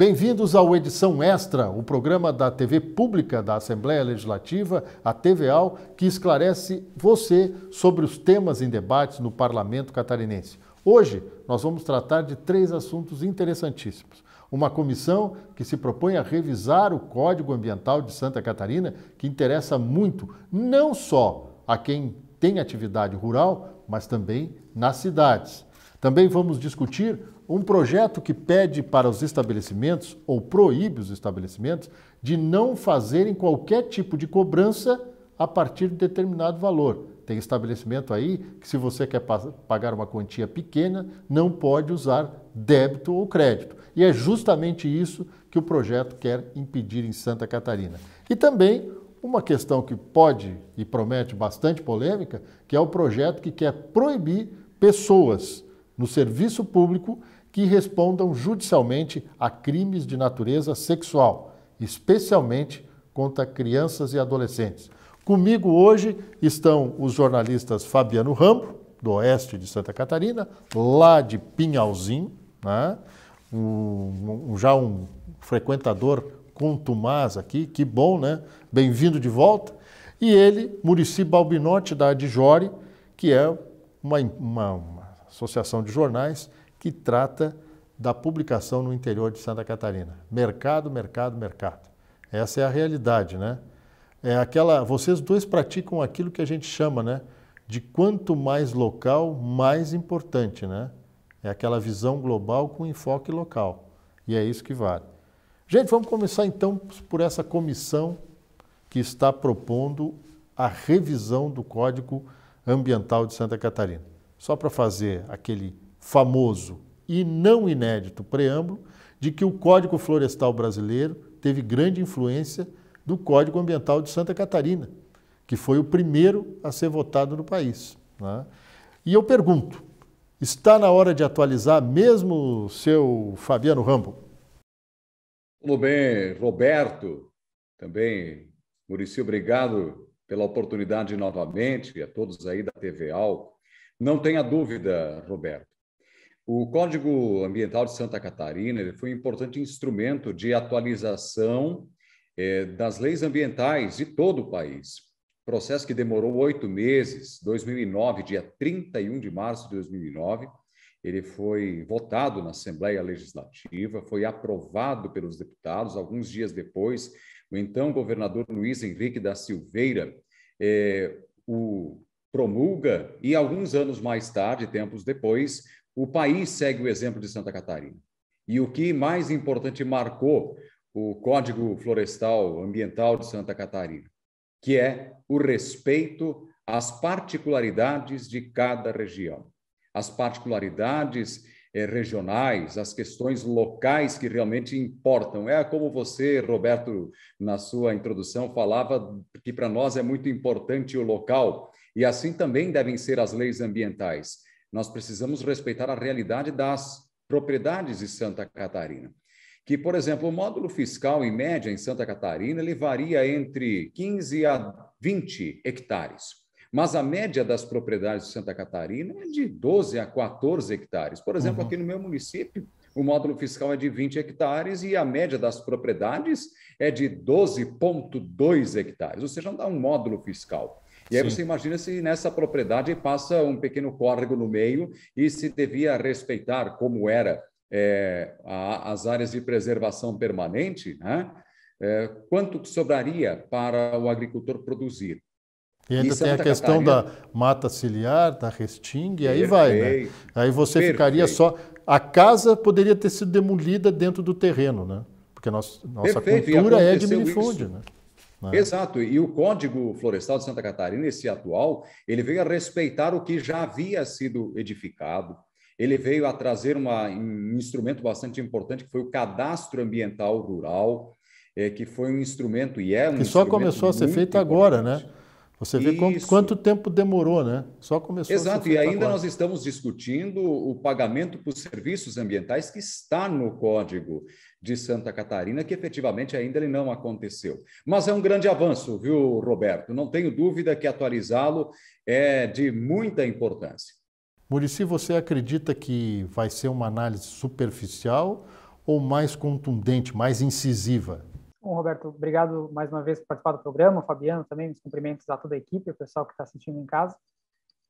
Bem-vindos ao Edição Extra, o programa da TV Pública da Assembleia Legislativa, a TVAL, que esclarece você sobre os temas em debates no Parlamento catarinense. Hoje, nós vamos tratar de três assuntos interessantíssimos. Uma comissão que se propõe a revisar o Código Ambiental de Santa Catarina, que interessa muito, não só a quem tem atividade rural, mas também nas cidades. Também vamos discutir um projeto que pede para os estabelecimentos, ou proíbe os estabelecimentos, de não fazerem qualquer tipo de cobrança a partir de determinado valor. Tem estabelecimento aí que, se você quer pagar uma quantia pequena, não pode usar débito ou crédito. E é justamente isso que o projeto quer impedir em Santa Catarina. E também uma questão que pode e promete bastante polêmica, que é o projeto que quer proibir pessoas no serviço público que respondam judicialmente a crimes de natureza sexual, especialmente contra crianças e adolescentes. Comigo hoje estão os jornalistas Fabiano Rambo, do oeste de Santa Catarina, lá de Pinhalzinho, né? um, um, já um frequentador contumaz aqui, que bom, né? Bem-vindo de volta. E ele, Murici Balbinotti, da Adjore, que é uma, uma, uma associação de jornais que trata da publicação no interior de Santa Catarina. Mercado, mercado, mercado. Essa é a realidade, né? É aquela, vocês dois praticam aquilo que a gente chama, né, de quanto mais local, mais importante, né? É aquela visão global com enfoque local. E é isso que vale. Gente, vamos começar então por essa comissão que está propondo a revisão do Código Ambiental de Santa Catarina. Só para fazer aquele famoso e não inédito preâmbulo de que o Código Florestal Brasileiro teve grande influência do Código Ambiental de Santa Catarina, que foi o primeiro a ser votado no país. Né? E eu pergunto, está na hora de atualizar mesmo o seu Fabiano Rambo? Tudo bem, Roberto, também, Murici, obrigado pela oportunidade novamente, e a todos aí da TV Alco. Não tenha dúvida, Roberto, o Código Ambiental de Santa Catarina foi um importante instrumento de atualização é, das leis ambientais de todo o país. Processo que demorou oito meses, 2009, dia 31 de março de 2009. Ele foi votado na Assembleia Legislativa, foi aprovado pelos deputados. Alguns dias depois, o então governador Luiz Henrique da Silveira é, o promulga e, alguns anos mais tarde, tempos depois, o país segue o exemplo de Santa Catarina. E o que mais importante marcou o Código Florestal Ambiental de Santa Catarina, que é o respeito às particularidades de cada região, as particularidades eh, regionais, as questões locais que realmente importam. É como você, Roberto, na sua introdução falava que para nós é muito importante o local e assim também devem ser as leis ambientais nós precisamos respeitar a realidade das propriedades de Santa Catarina. Que, por exemplo, o módulo fiscal, em média, em Santa Catarina, ele varia entre 15 a 20 hectares. Mas a média das propriedades de Santa Catarina é de 12 a 14 hectares. Por exemplo, uhum. aqui no meu município, o módulo fiscal é de 20 hectares e a média das propriedades é de 12,2 hectares, ou seja, não dá um módulo fiscal. E aí Sim. você imagina se nessa propriedade passa um pequeno córrego no meio e se devia respeitar como era é, a, as áreas de preservação permanente, né? É, quanto sobraria para o agricultor produzir? E ainda e é tem a questão Catarina... da mata ciliar, da restinga, e aí vai, né? Aí você Perfeito. ficaria só. A casa poderia ter sido demolida dentro do terreno, né? Porque nossa, nossa cultura é de minifúndio, né? Né? Exato, e o Código Florestal de Santa Catarina, esse atual, ele veio a respeitar o que já havia sido edificado, ele veio a trazer uma, um instrumento bastante importante, que foi o Cadastro Ambiental Rural, é, que foi um instrumento e é um. Que só começou a ser feito importante. agora, né? Você vê quanto, quanto, tempo demorou, né? Só começou. Exato, a e ainda agora. nós estamos discutindo o pagamento por serviços ambientais que está no Código de Santa Catarina, que efetivamente ainda ele não aconteceu. Mas é um grande avanço, viu, Roberto? Não tenho dúvida que atualizá-lo é de muita importância. Murici, você acredita que vai ser uma análise superficial ou mais contundente, mais incisiva? Bom, Roberto, obrigado mais uma vez por participar do programa, Fabiano também, os cumprimentos a toda a equipe, o pessoal que está assistindo em casa.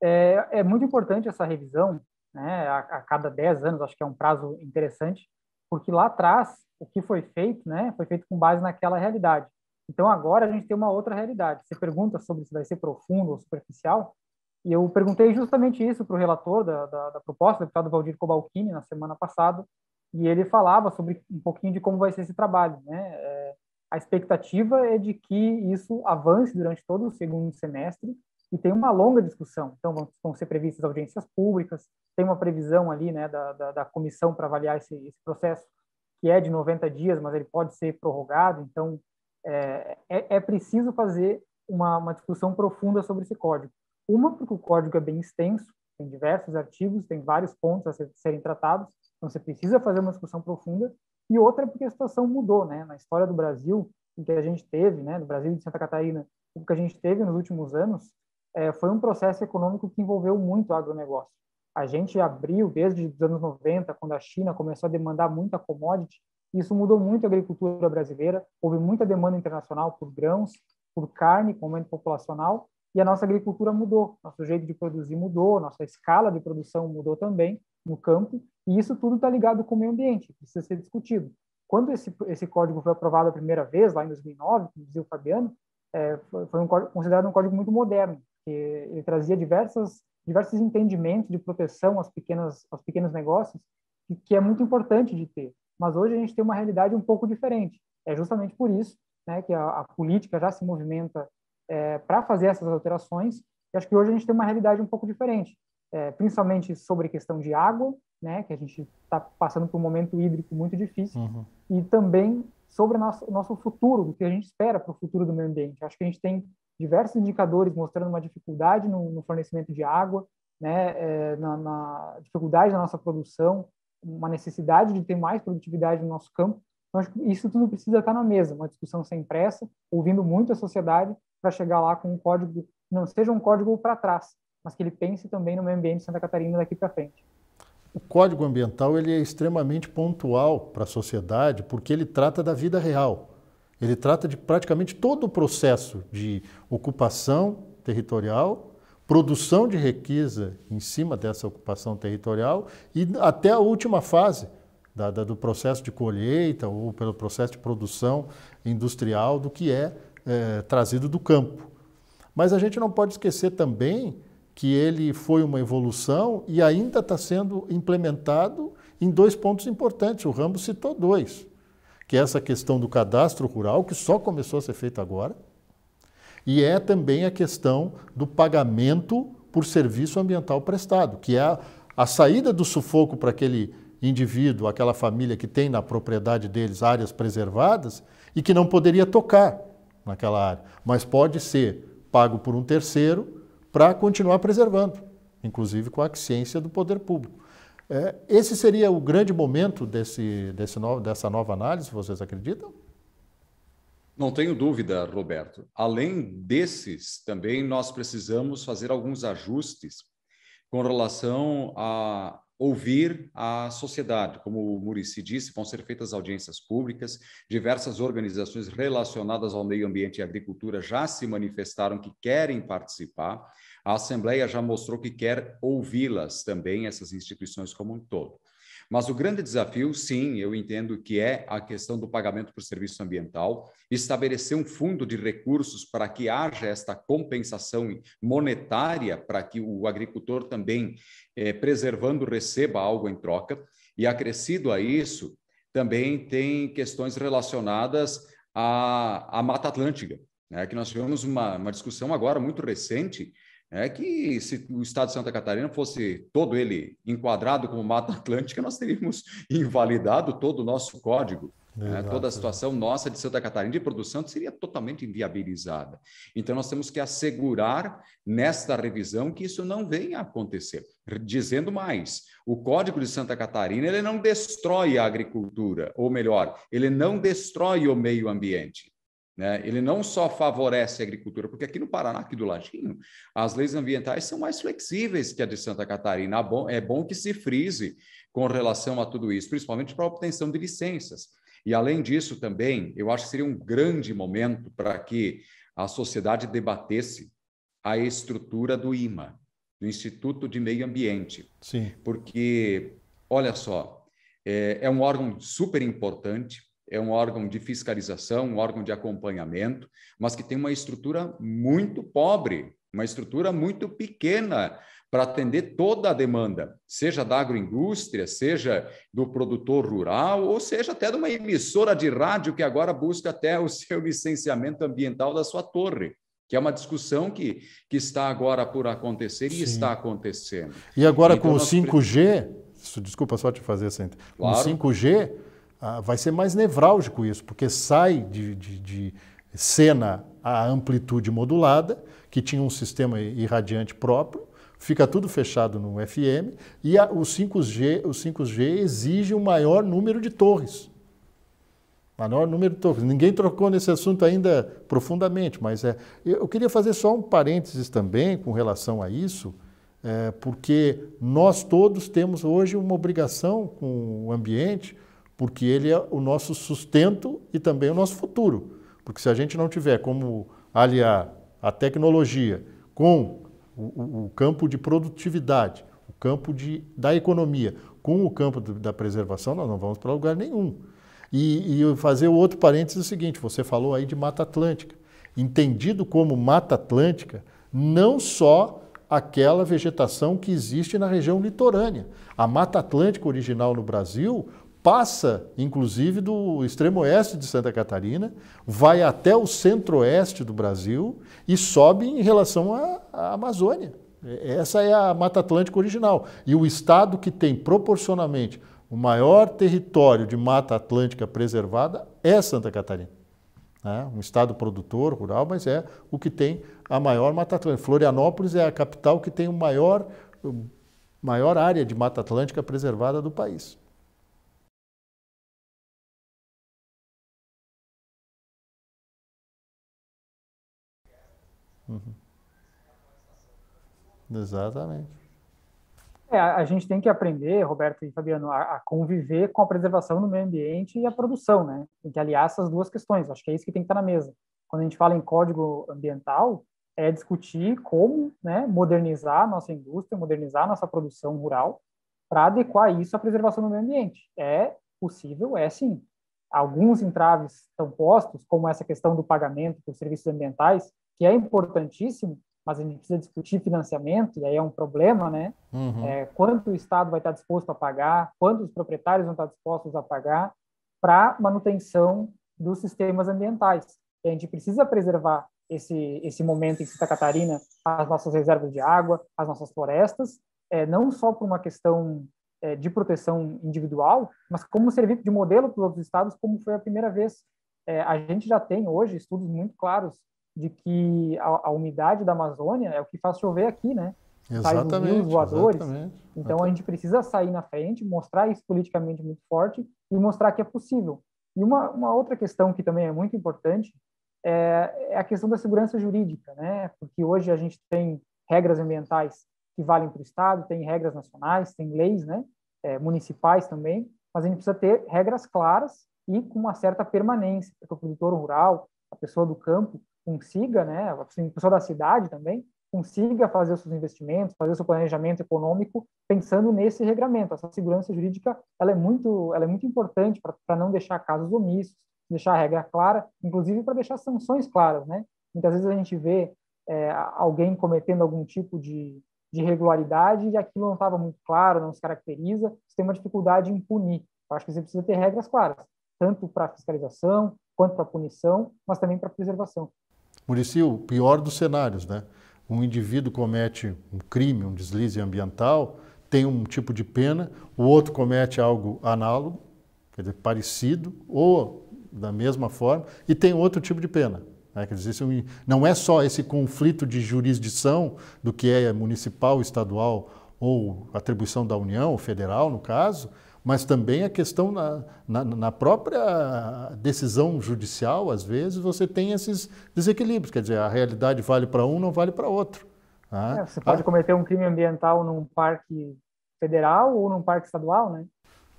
É, é, muito importante essa revisão, né, a, a, cada 10 anos, acho que é um prazo interessante, porque lá atrás, o que foi feito, né, foi feito com base naquela realidade. Então, agora a gente tem uma outra realidade. Você pergunta sobre se vai ser profundo ou superficial, e eu perguntei justamente isso para o relator da, da, da proposta, o deputado Valdir Cobalcini, na semana passada, e ele falava sobre um pouquinho de como vai ser esse trabalho, né, é, a expectativa é de que isso avance durante todo o segundo semestre e tem uma longa discussão. Então, vão ser previstas audiências públicas, tem uma previsão ali né, da, da, da comissão para avaliar esse, esse, processo, que é de 90 dias, mas ele pode ser prorrogado. Então, é, é, é preciso fazer uma, uma discussão profunda sobre esse código. Uma, porque o código é bem extenso, tem diversos artigos, tem vários pontos a ser, serem tratados, então você precisa fazer uma discussão profunda e outra é porque a situação mudou, né? Na história do Brasil, o que a gente teve, né, do Brasil e de Santa Catarina, o que a gente teve nos últimos anos, é, foi um processo econômico que envolveu muito o agronegócio. A gente abriu desde os anos 90, quando a China começou a demandar muita commodity, isso mudou muito a agricultura brasileira, houve muita demanda internacional por grãos, por carne, com aumento populacional, e a nossa agricultura mudou, nosso jeito de produzir mudou, nossa escala de produção mudou também no campo, e isso tudo está ligado com o meio ambiente, precisa ser discutido. Quando esse, esse código foi aprovado a primeira vez, lá em 2009, como dizia o Fabiano, é, foi um considerado um código muito moderno, que ele trazia diversas, diversos entendimentos de proteção às pequenas, aos pequenos negócios, que, que é muito importante de ter. Mas hoje a gente tem uma realidade um pouco diferente. É justamente por isso né, que a, a política já se movimenta é, para fazer essas alterações. E acho que hoje a gente tem uma realidade um pouco diferente, é, principalmente sobre questão de água, né, que a gente está passando por um momento hídrico muito difícil, uhum. e também sobre o nosso, nosso futuro, o que a gente espera para o futuro do meio ambiente. Acho que a gente tem diversos indicadores mostrando uma dificuldade no, no fornecimento de água, né, é, na, na, dificuldade da nossa produção, uma necessidade de ter mais produtividade no nosso campo. Então, acho que isso tudo precisa estar na mesa, uma discussão sem pressa, ouvindo muito a sociedade para chegar lá com um código, não seja um código para trás, mas que ele pense também no meio ambiente de Santa Catarina daqui para frente. O código ambiental ele é extremamente pontual para a sociedade porque ele trata da vida real. Ele trata de praticamente todo o processo de ocupação territorial, produção de riqueza em cima dessa ocupação territorial e até a última fase da, da, do processo de colheita ou pelo processo de produção industrial do que é, é trazido do campo. Mas a gente não pode esquecer também que ele foi uma evolução e ainda está sendo implementado em dois pontos importantes. O Rambo citou dois, que é essa questão do cadastro rural, que só começou a ser feito agora, e é também a questão do pagamento por serviço ambiental prestado, que é a, a saída do sufoco para aquele indivíduo, aquela família que tem na propriedade deles áreas preservadas e que não poderia tocar naquela área, mas pode ser pago por um terceiro para continuar preservando, inclusive com a ciência do poder público. É, esse seria o grande momento desse, desse no, dessa nova análise, vocês acreditam? Não tenho dúvida, Roberto. Além desses, também nós precisamos fazer alguns ajustes com relação a ouvir a sociedade. Como o Murici disse, vão ser feitas audiências públicas, diversas organizações relacionadas ao meio ambiente e agricultura já se manifestaram que querem participar, a Assembleia já mostrou que quer ouvi-las também, essas instituições como um todo. Mas o grande desafio, sim, eu entendo que é a questão do pagamento por serviço ambiental, estabelecer um fundo de recursos para que haja esta compensação monetária, para que o agricultor também, eh, preservando, receba algo em troca. E acrescido a isso, também tem questões relacionadas à, à Mata Atlântica, né? que nós tivemos uma, uma discussão agora muito recente é que se o estado de Santa Catarina fosse todo ele enquadrado como Mata Atlântica, nós teríamos invalidado todo o nosso código. É, toda a situação nossa de Santa Catarina de produção seria totalmente inviabilizada. Então, nós temos que assegurar nesta revisão que isso não venha a acontecer. Dizendo mais, o Código de Santa Catarina ele não destrói a agricultura, ou melhor, ele não destrói o meio ambiente. Né? Ele não só favorece a agricultura, porque aqui no Paraná, aqui do ladinho, as leis ambientais são mais flexíveis que a de Santa Catarina. É bom que se frise com relação a tudo isso, principalmente para a obtenção de licenças. E, além disso, também, eu acho que seria um grande momento para que a sociedade debatesse a estrutura do IMA, do Instituto de Meio Ambiente. Sim. Porque, olha só, é, é um órgão super importante, é um órgão de fiscalização, um órgão de acompanhamento, mas que tem uma estrutura muito pobre, uma estrutura muito pequena para atender toda a demanda, seja da agroindústria, seja do produtor rural, ou seja até de uma emissora de rádio que agora busca até o seu licenciamento ambiental da sua torre que é uma discussão que, que está agora por acontecer e está acontecendo. E agora então, com o 5G, desculpa só te fazer essa... Claro. o 5G, ah, vai ser mais nevrálgico isso, porque sai de, de, de cena a amplitude modulada, que tinha um sistema irradiante próprio, fica tudo fechado no FM e a, o, 5G, o 5G exige um maior número de torres. Maior número de torres. Ninguém trocou nesse assunto ainda profundamente, mas é, eu queria fazer só um parênteses também com relação a isso, é, porque nós todos temos hoje uma obrigação com o ambiente porque ele é o nosso sustento e também o nosso futuro. Porque se a gente não tiver como aliar a tecnologia com o, o campo de produtividade, o campo de, da economia, com o campo do, da preservação, nós não vamos para lugar nenhum. E, e fazer o outro parênteses é o seguinte: você falou aí de Mata Atlântica. Entendido como Mata Atlântica, não só aquela vegetação que existe na região litorânea. A Mata Atlântica original no Brasil passa inclusive do extremo oeste de Santa Catarina, vai até o centro-oeste do Brasil e sobe em relação à, Amazônia. Essa é a Mata Atlântica original. E o estado que tem proporcionalmente o maior território de Mata Atlântica preservada é Santa Catarina. É um estado produtor, rural, mas é o que tem a maior Mata Atlântica. Florianópolis é a capital que tem o maior, maior área de Mata Atlântica preservada do país. Uhum. Exatamente. É, a gente tem que aprender, Roberto e Fabiano, a, a, conviver com a preservação do meio ambiente e a produção, né? Tem que aliar essas duas questões. Acho que é isso que tem que estar na mesa. Quando a gente fala em código ambiental, é discutir como né, modernizar a nossa indústria, modernizar a nossa produção rural, para adequar isso à preservação do meio ambiente. É possível? É sim. Alguns entraves estão postos, como essa questão do pagamento por serviços ambientais, que é importantíssimo, mas a gente precisa discutir financiamento, e aí é um problema, né? Uhum. É, quanto o Estado vai estar disposto a pagar, quanto os proprietários vão estar dispostos a pagar para manutenção dos sistemas ambientais. E a gente precisa preservar esse, esse momento em Santa Catarina, as nossas reservas de água, as nossas florestas, é, não só por uma questão é, de proteção individual, mas como servir de modelo para os outros estados, como foi a primeira vez. É, a gente já tem hoje estudos muito claros de que a, a, umidade da Amazônia é o que faz chover aqui, né? Exatamente. Rios voadores. Exatamente, então a gente precisa sair na frente, mostrar isso politicamente muito forte e mostrar que é possível. E uma, uma outra questão que também é muito importante é, é a questão da segurança jurídica, né? Porque hoje a gente tem regras ambientais que valem para o Estado, tem regras nacionais, tem leis, né? É, municipais também, mas a gente precisa ter regras claras e com uma certa permanência, porque o produtor rural, a pessoa do campo, consiga, né, assim, o pessoal da cidade também, consiga fazer os seus investimentos, fazer o seu planejamento econômico pensando nesse regramento. Essa segurança jurídica ela é muito, ela é muito importante para não deixar casos omissos, deixar a regra clara, inclusive para deixar sanções claras. Né? Muitas vezes a gente vê é, alguém cometendo algum tipo de, de irregularidade e aquilo não estava muito claro, não se caracteriza, você tem uma dificuldade em punir. Eu acho que você precisa ter regras claras, tanto para fiscalização quanto para punição, mas também para preservação. Murici, o pior dos cenários, né? Um indivíduo comete um crime, um deslize ambiental, tem um tipo de pena, o outro comete algo análogo, quer dizer, parecido ou da mesma forma, e tem outro tipo de pena. Né? Quer dizer, é não é só esse conflito de jurisdição do que é municipal, estadual ou atribuição da União, federal, no caso, mas também a questão na, na, na, própria decisão judicial, às vezes, você tem esses desequilíbrios. Quer dizer, a realidade vale para um, não vale para outro. Ah, é, você pode ah, cometer um crime ambiental num parque federal ou num parque estadual, né?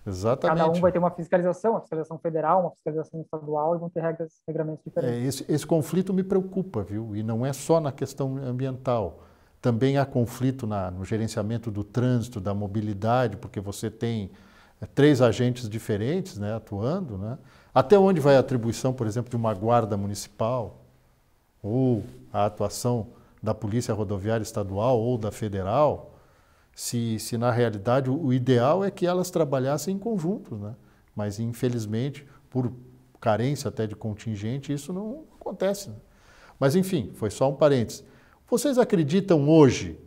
Exatamente. Cada um vai ter uma fiscalização, uma fiscalização federal, uma fiscalização estadual e vão ter regras, regramentos diferentes. É, esse, esse conflito me preocupa, viu? E não é só na questão ambiental. Também há conflito na, no gerenciamento do trânsito, da mobilidade, porque você tem é três agentes diferentes né, atuando. Né? Até onde vai a atribuição, por exemplo, de uma guarda municipal ou a atuação da Polícia Rodoviária Estadual ou da Federal, se, se na realidade o ideal é que elas trabalhassem em conjunto, né? mas infelizmente, por carência até de contingente, isso não acontece. Né? Mas enfim, foi só um parênteses. Vocês acreditam hoje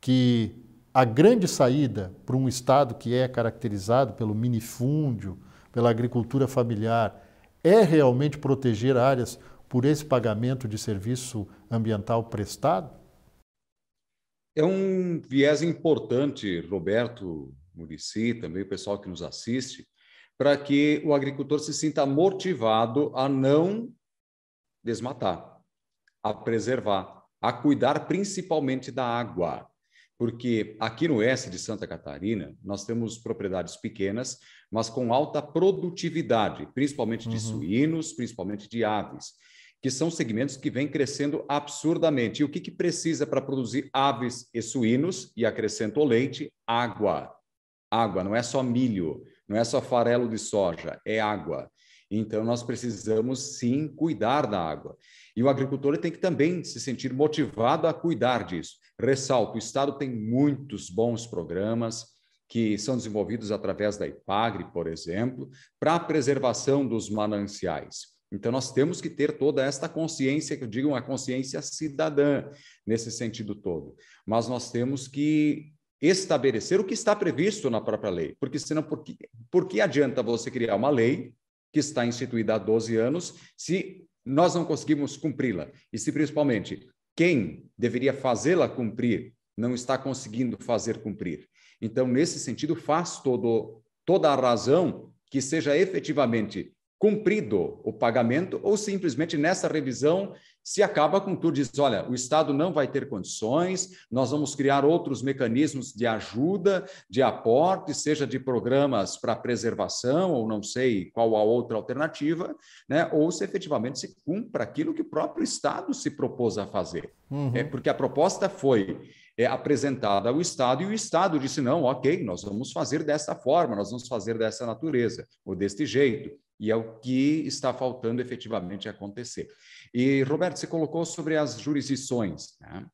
que a grande saída para um Estado que é caracterizado pelo minifúndio, pela agricultura familiar, é realmente proteger áreas por esse pagamento de serviço ambiental prestado? É um viés importante, Roberto, Murici, também o pessoal que nos assiste, para que o agricultor se sinta motivado a não desmatar, a preservar, a cuidar principalmente da água porque aqui no oeste de Santa Catarina nós temos propriedades pequenas, mas com alta produtividade, principalmente de uhum. suínos, principalmente de aves, que são segmentos que vêm crescendo absurdamente. E o que, que precisa para produzir aves e suínos? E acrescento o leite, água. Água, não é só milho, não é só farelo de soja, é água. Então, nós precisamos sim cuidar da água. E o agricultor tem que também se sentir motivado a cuidar disso. Ressalto: o Estado tem muitos bons programas que são desenvolvidos através da IPAGRE, por exemplo, para a preservação dos mananciais. Então, nós temos que ter toda esta consciência, que eu digo uma consciência cidadã, nesse sentido todo. Mas nós temos que estabelecer o que está previsto na própria lei, porque senão, por que, por que adianta você criar uma lei que está instituída há 12 anos se nós não conseguimos cumpri-la. E se principalmente quem deveria fazê-la cumprir não está conseguindo fazer cumprir. Então, nesse sentido, faz todo, toda a razão que seja efetivamente cumprido o pagamento ou simplesmente nessa revisão se acaba com tudo, diz, olha, o Estado não vai ter condições, nós vamos criar outros mecanismos de ajuda, de aporte, seja de programas para preservação ou não sei qual a outra alternativa, né? ou se efetivamente se cumpra aquilo que o próprio Estado se propôs a fazer. Uhum. É, porque a proposta foi é, apresentada ao Estado e o Estado disse, não, ok, nós vamos fazer dessa forma, nós vamos fazer dessa natureza ou deste jeito. E é o que está faltando efetivamente acontecer. E, Roberto, você colocou sobre as jurisdições. Né?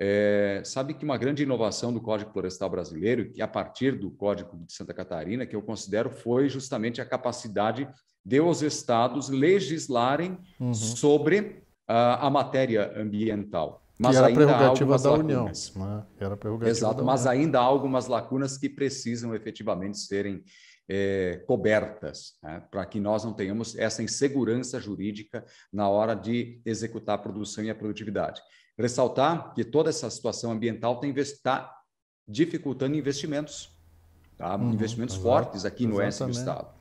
É, sabe que uma grande inovação do Código Florestal Brasileiro, que a partir do Código de Santa Catarina, que eu considero, foi justamente a capacidade de os estados legislarem uhum. sobre uh, a matéria ambiental. Mas era ainda prerrogativa há da lacunas. União. Né? Era prerrogativa Exato, mas ainda há algumas lacunas que precisam efetivamente serem é, cobertas, né? para que nós não tenhamos essa insegurança jurídica na hora de executar a produção e a produtividade. Ressaltar que toda essa situação ambiental está tá dificultando investimentos, tá? uhum, investimentos exato, fortes aqui no oeste do estado.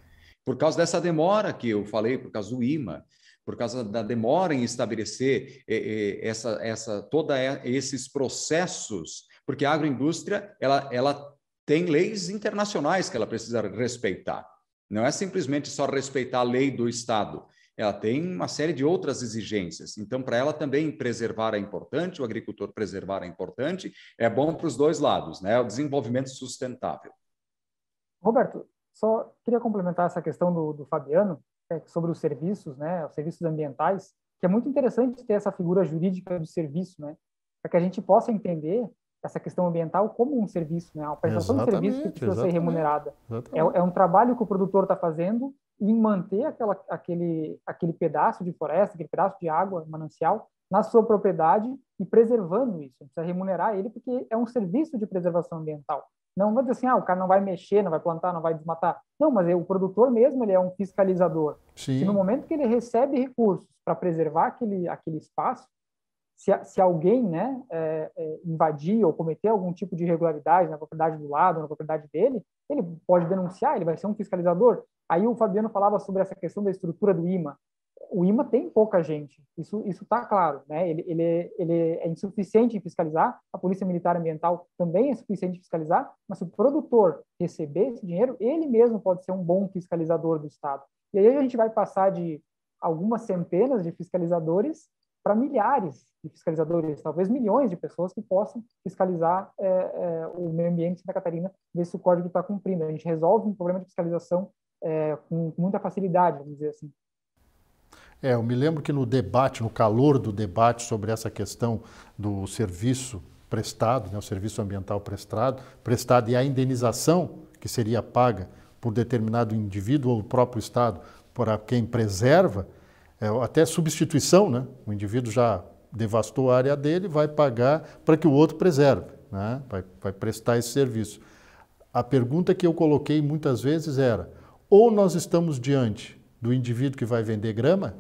Por causa dessa demora que eu falei, por causa do IMA, por causa da demora em estabelecer eh, eh, essa, essa, toda esses processos, porque a agroindústria ela, ela tem leis internacionais que ela precisa respeitar. Não é simplesmente só respeitar a lei do Estado. Ela tem uma série de outras exigências. Então, para ela também preservar é importante, o agricultor preservar é importante, é bom para os dois lados, né? O desenvolvimento sustentável. Roberto, só queria complementar essa questão do, do Fabiano é, sobre os serviços, né? Os serviços ambientais, que é muito interessante ter essa figura jurídica do serviço, né? Para que a gente possa entender essa questão ambiental como um serviço, né? A prestação exatamente, de serviço que precisa ser remunerada. É, é, um trabalho que o produtor está fazendo em manter aquela, aquele, aquele pedaço de floresta, aquele pedaço de água, manancial, na sua propriedade e preservando isso. Precisa remunerar ele porque é um serviço de preservação ambiental. Não vai dizer assim, ah, o cara não vai mexer, não vai plantar, não vai desmatar. Não, mas é, o produtor mesmo, ele é um fiscalizador. Sim. E no momento que ele recebe recursos para preservar aquele, aquele espaço, se, se alguém né, é, é, invadir ou cometer algum tipo de irregularidade na propriedade do lado, na propriedade dele, ele pode denunciar, ele vai ser um fiscalizador. Aí o Fabiano falava sobre essa questão da estrutura do IMA. O IMA tem pouca gente, isso isso está claro, né? Ele, ele, ele é insuficiente em fiscalizar, a Polícia Militar Ambiental também é insuficiente em fiscalizar, mas se o produtor receber esse dinheiro, ele mesmo pode ser um bom fiscalizador do Estado. E aí a gente vai passar de algumas centenas de fiscalizadores para milhares de fiscalizadores, talvez milhões de pessoas que possam fiscalizar é, é, o meio ambiente de Santa Catarina, ver se o código está cumprindo. A gente resolve um problema de fiscalização é, com muita facilidade, vamos dizer assim. É, eu me lembro que no debate, no calor do debate sobre essa questão do serviço prestado, né, o serviço ambiental prestado, prestado e a indenização que seria paga por determinado indivíduo ou o próprio Estado para quem preserva, é, até substituição, né? o indivíduo já devastou a área dele, vai pagar para que o outro preserve, né? vai, vai prestar esse serviço. A pergunta que eu coloquei muitas vezes era: ou nós estamos diante do indivíduo que vai vender grama,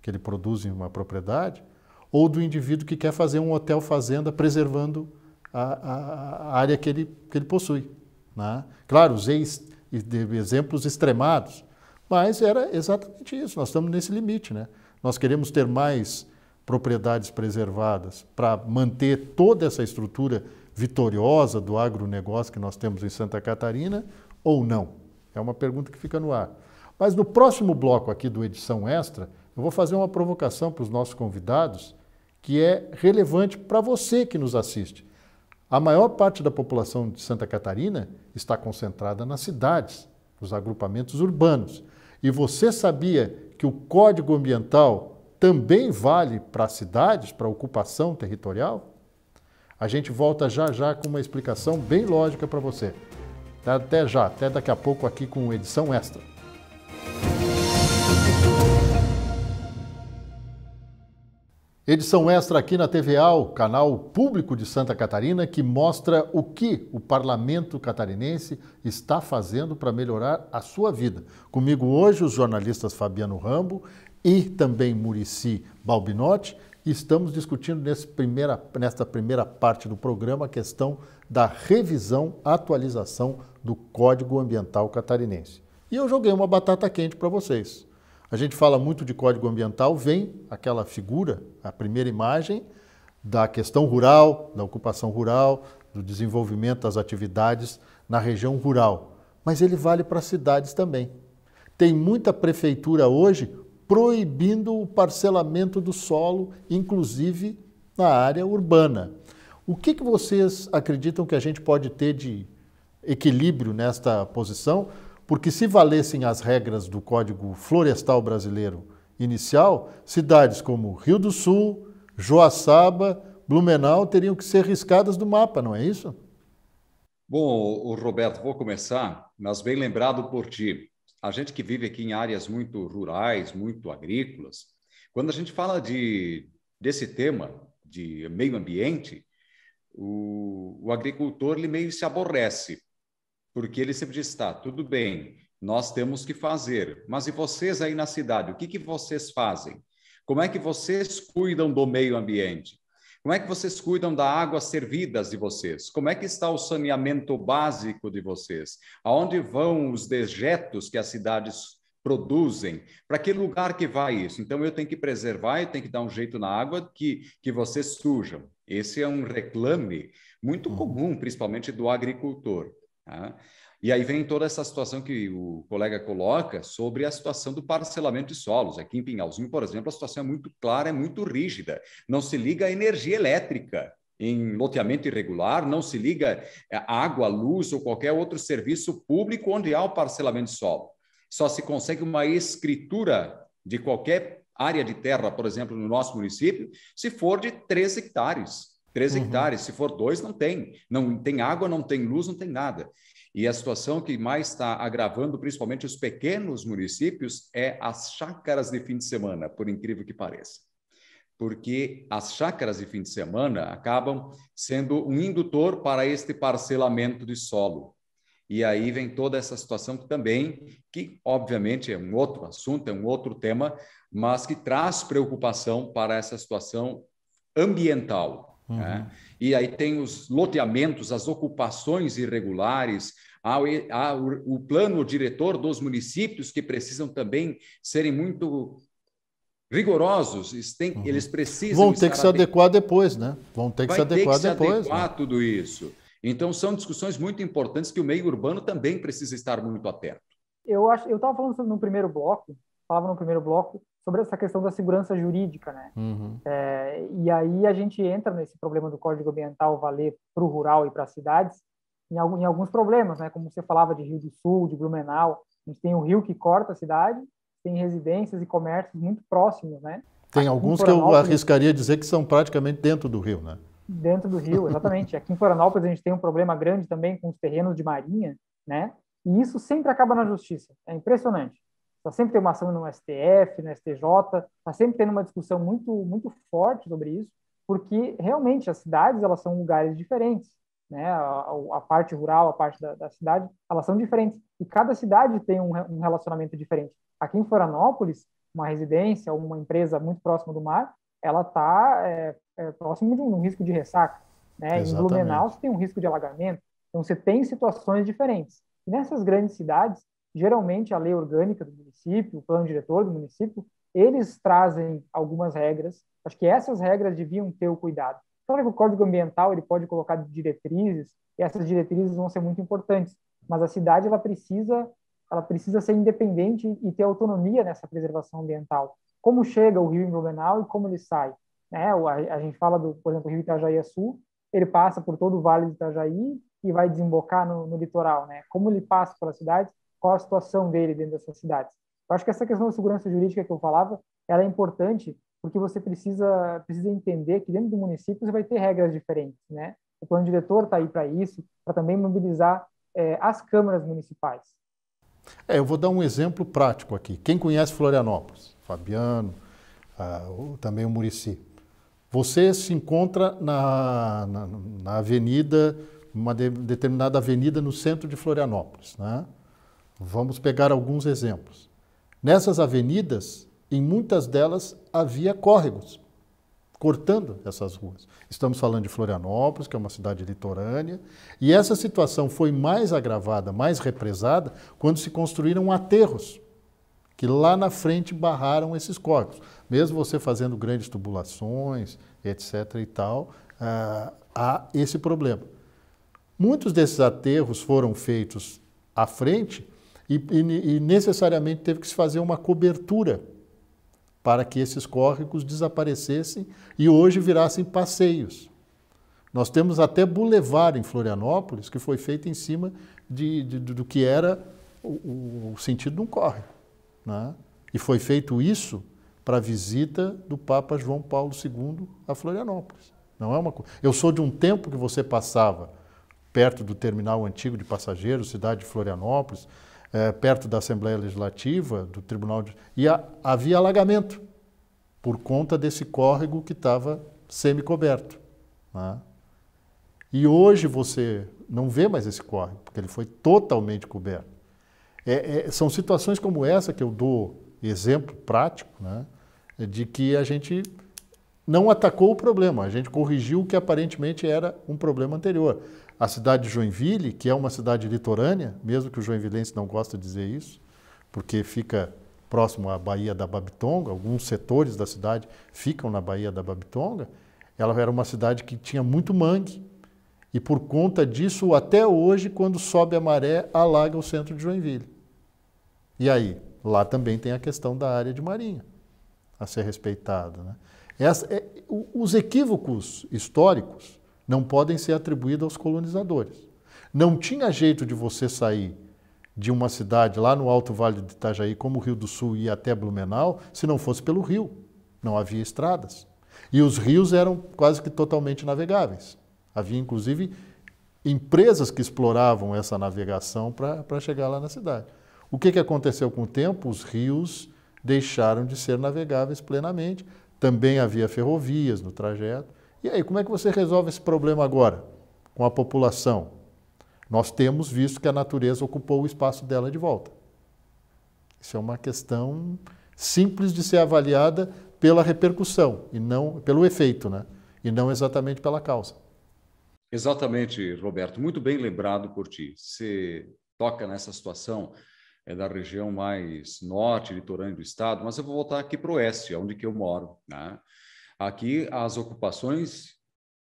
que ele produz em uma propriedade, ou do indivíduo que quer fazer um hotel fazenda preservando a, a, área que ele, que ele possui. Né? Claro, usei exemplos extremados, mas era exatamente isso, nós estamos nesse limite, né? Nós queremos ter mais propriedades preservadas para manter toda essa estrutura vitoriosa do agronegócio que nós temos em Santa Catarina ou não? É uma pergunta que fica no ar. Mas no próximo bloco aqui do Edição Extra, eu vou fazer uma provocação para os nossos convidados que é relevante para você que nos assiste. A maior parte da população de Santa Catarina está concentrada nas cidades, nos agrupamentos urbanos. E você sabia que o Código Ambiental também vale para cidades, para ocupação territorial? A gente volta já já com uma explicação bem lógica para você. Até já, até daqui a pouco aqui com edição extra. Edição extra aqui na TVA, o canal público de Santa Catarina, que mostra o que o parlamento catarinense está fazendo para melhorar a sua vida. Comigo hoje, os jornalistas Fabiano Rambo e também Murici Balbinotti. Estamos discutindo primeira, nesta primeira parte do programa a questão da revisão, atualização do Código Ambiental Catarinense. E eu joguei uma batata quente para vocês. A gente fala muito de código ambiental, vem aquela figura, a primeira imagem da questão rural, da ocupação rural, do desenvolvimento das atividades na região rural. Mas ele vale para as cidades também. Tem muita prefeitura hoje proibindo o parcelamento do solo, inclusive na área urbana. O que, que vocês acreditam que a gente pode ter de equilíbrio nesta posição? Porque se valessem as regras do Código Florestal Brasileiro inicial, cidades como Rio do Sul, Joaçaba, Blumenau teriam que ser riscadas do mapa, não é isso? Bom, Roberto, vou começar, mas bem lembrado por ti. A gente que vive aqui em áreas muito rurais, muito agrícolas, quando a gente fala de, desse tema de meio ambiente, o, o agricultor ele meio se aborrece, porque ele sempre diz: tá, tudo bem, nós temos que fazer, mas e vocês aí na cidade, o que, que vocês fazem? Como é que vocês cuidam do meio ambiente? Como é que vocês cuidam da água servida de vocês? Como é que está o saneamento básico de vocês? Aonde vão os dejetos que as cidades produzem? Para que lugar que vai isso? Então eu tenho que preservar, eu tenho que dar um jeito na água que que vocês sujam. Esse é um reclame muito uhum. comum, principalmente do agricultor. Tá? E aí vem toda essa situação que o colega coloca sobre a situação do parcelamento de solos. Aqui em Pinhalzinho, por exemplo, a situação é muito clara, é muito rígida. Não se liga a energia elétrica em loteamento irregular, não se liga água, luz ou qualquer outro serviço público onde há o parcelamento de solo. Só se consegue uma escritura de qualquer área de terra, por exemplo, no nosso município, se for de 3 hectares. 3 uhum. hectares. Se for dois, não tem. Não tem água, não tem luz, não tem nada. E a situação que mais está agravando, principalmente os pequenos municípios, é as chácaras de fim de semana, por incrível que pareça. Porque as chácaras de fim de semana acabam sendo um indutor para este parcelamento de solo. E aí vem toda essa situação que também, que obviamente é um outro assunto, é um outro tema, mas que traz preocupação para essa situação ambiental, Uhum. Né? E aí tem os loteamentos, as ocupações irregulares, há, o, há o, o plano diretor dos municípios que precisam também serem muito rigorosos, eles, têm, uhum. eles precisam. Vão ter que se adequar depois, né? Vão ter que Vai se adequar ter que depois. Se né? adequar né? tudo isso. Então, são discussões muito importantes que o meio urbano também precisa estar muito aperto. Eu acho, eu estava falando no primeiro bloco, falava no primeiro bloco, sobre essa questão da segurança jurídica, né? Uhum. É, e aí a gente entra nesse problema do Código Ambiental valer para o rural e para as cidades em, em, alguns problemas, né? Como você falava de Rio do Sul, de Blumenau, a gente tem um rio que corta a cidade, tem residências e comércios muito próximos, né? Tem alguns que eu arriscaria dizer que são praticamente dentro do rio, né? Dentro do rio, exatamente. Aqui em Florianópolis a gente tem um problema grande também com os terrenos de marinha, né? E isso sempre acaba na justiça. É impressionante. Está sempre tendo uma ação no STF, no STJ, está sempre tendo uma discussão muito, muito forte sobre isso, porque realmente as cidades elas são lugares diferentes. Né? A, a, parte rural, a parte da, da, cidade, elas são diferentes. E cada cidade tem um, um relacionamento diferente. Aqui em Florianópolis, uma residência ou uma empresa muito próxima do mar, ela está é, é, próximo de um, um, risco de ressaca. Né? Em Blumenau, você tem um risco de alagamento. Então, você tem situações diferentes. E nessas grandes cidades, geralmente a lei orgânica do município, o plano diretor do município, eles trazem algumas regras. Acho que essas regras deviam ter o cuidado. Claro que o Código Ambiental ele pode colocar diretrizes, e essas diretrizes vão ser muito importantes, mas a cidade ela precisa ela precisa ser independente e ter autonomia nessa preservação ambiental. Como chega o rio em Blumenau e como ele sai? Né? A, gente fala do, por exemplo, o rio Itajaí Sul, ele passa por todo o Vale do Itajaí e vai desembocar no, no litoral. Né? Como ele passa pela cidade, qual a situação dele dentro dessas cidades. Eu acho que essa questão da segurança jurídica que eu falava, ela é importante porque você precisa precisa entender que dentro do município você vai ter regras diferentes, né? O plano diretor está aí para isso, para também mobilizar é, as câmaras municipais. É, eu vou dar um exemplo prático aqui. Quem conhece Florianópolis, Fabiano, ah, também o Murici, você se encontra na, na, na avenida, uma de, determinada avenida no centro de Florianópolis, né? Vamos pegar alguns exemplos. Nessas avenidas, em muitas delas havia córregos cortando essas ruas. Estamos falando de Florianópolis, que é uma cidade litorânea, e essa situação foi mais agravada, mais represada, quando se construíram aterros que lá na frente barraram esses córregos. Mesmo você fazendo grandes tubulações, etc. e tal, ah, há esse problema. Muitos desses aterros foram feitos à frente e, e, e necessariamente teve que se fazer uma cobertura para que esses córregos desaparecessem e hoje virassem passeios. Nós temos até bulevar em Florianópolis que foi feito em cima de, de, do que era o, o sentido de um córrego. Né? E foi feito isso para a visita do Papa João Paulo II a Florianópolis. Não é uma Eu sou de um tempo que você passava perto do terminal antigo de passageiros, cidade de Florianópolis, é, perto da Assembleia Legislativa, do Tribunal de... E a, havia alagamento por conta desse córrego que estava semicoberto. Né? E hoje você não vê mais esse córrego, porque ele foi totalmente coberto. É, é, são situações como essa que eu dou exemplo prático, né? de que a gente não atacou o problema, a gente corrigiu o que aparentemente era um problema anterior. A cidade de Joinville, que é uma cidade litorânea, mesmo que o joinvilense não gosta de dizer isso, porque fica próximo à Baía da Babitonga, alguns setores da cidade ficam na Baía da Babitonga, ela era uma cidade que tinha muito mangue. E por conta disso, até hoje, quando sobe a maré, alaga o centro de Joinville. E aí, lá também tem a questão da área de marinha a ser respeitada. Né? Essa, é, os equívocos históricos não podem ser atribuídas aos colonizadores. Não tinha jeito de você sair de uma cidade lá no Alto Vale de Itajaí, como o Rio do Sul, e ir até Blumenau, se não fosse pelo rio. Não havia estradas. E os rios eram quase que totalmente navegáveis. Havia, inclusive, empresas que exploravam essa navegação para chegar lá na cidade. O que, que aconteceu com o tempo? Os rios deixaram de ser navegáveis plenamente. Também havia ferrovias no trajeto. E aí, como é que você resolve esse problema agora com a população? Nós temos visto que a natureza ocupou o espaço dela de volta. Isso é uma questão simples de ser avaliada pela repercussão e não pelo efeito, né? E não exatamente pela causa. Exatamente, Roberto. Muito bem lembrado por ti. Você toca nessa situação é da região mais norte, litorânea do estado, mas eu vou voltar aqui para o oeste, onde que eu moro, né? Aqui, as ocupações,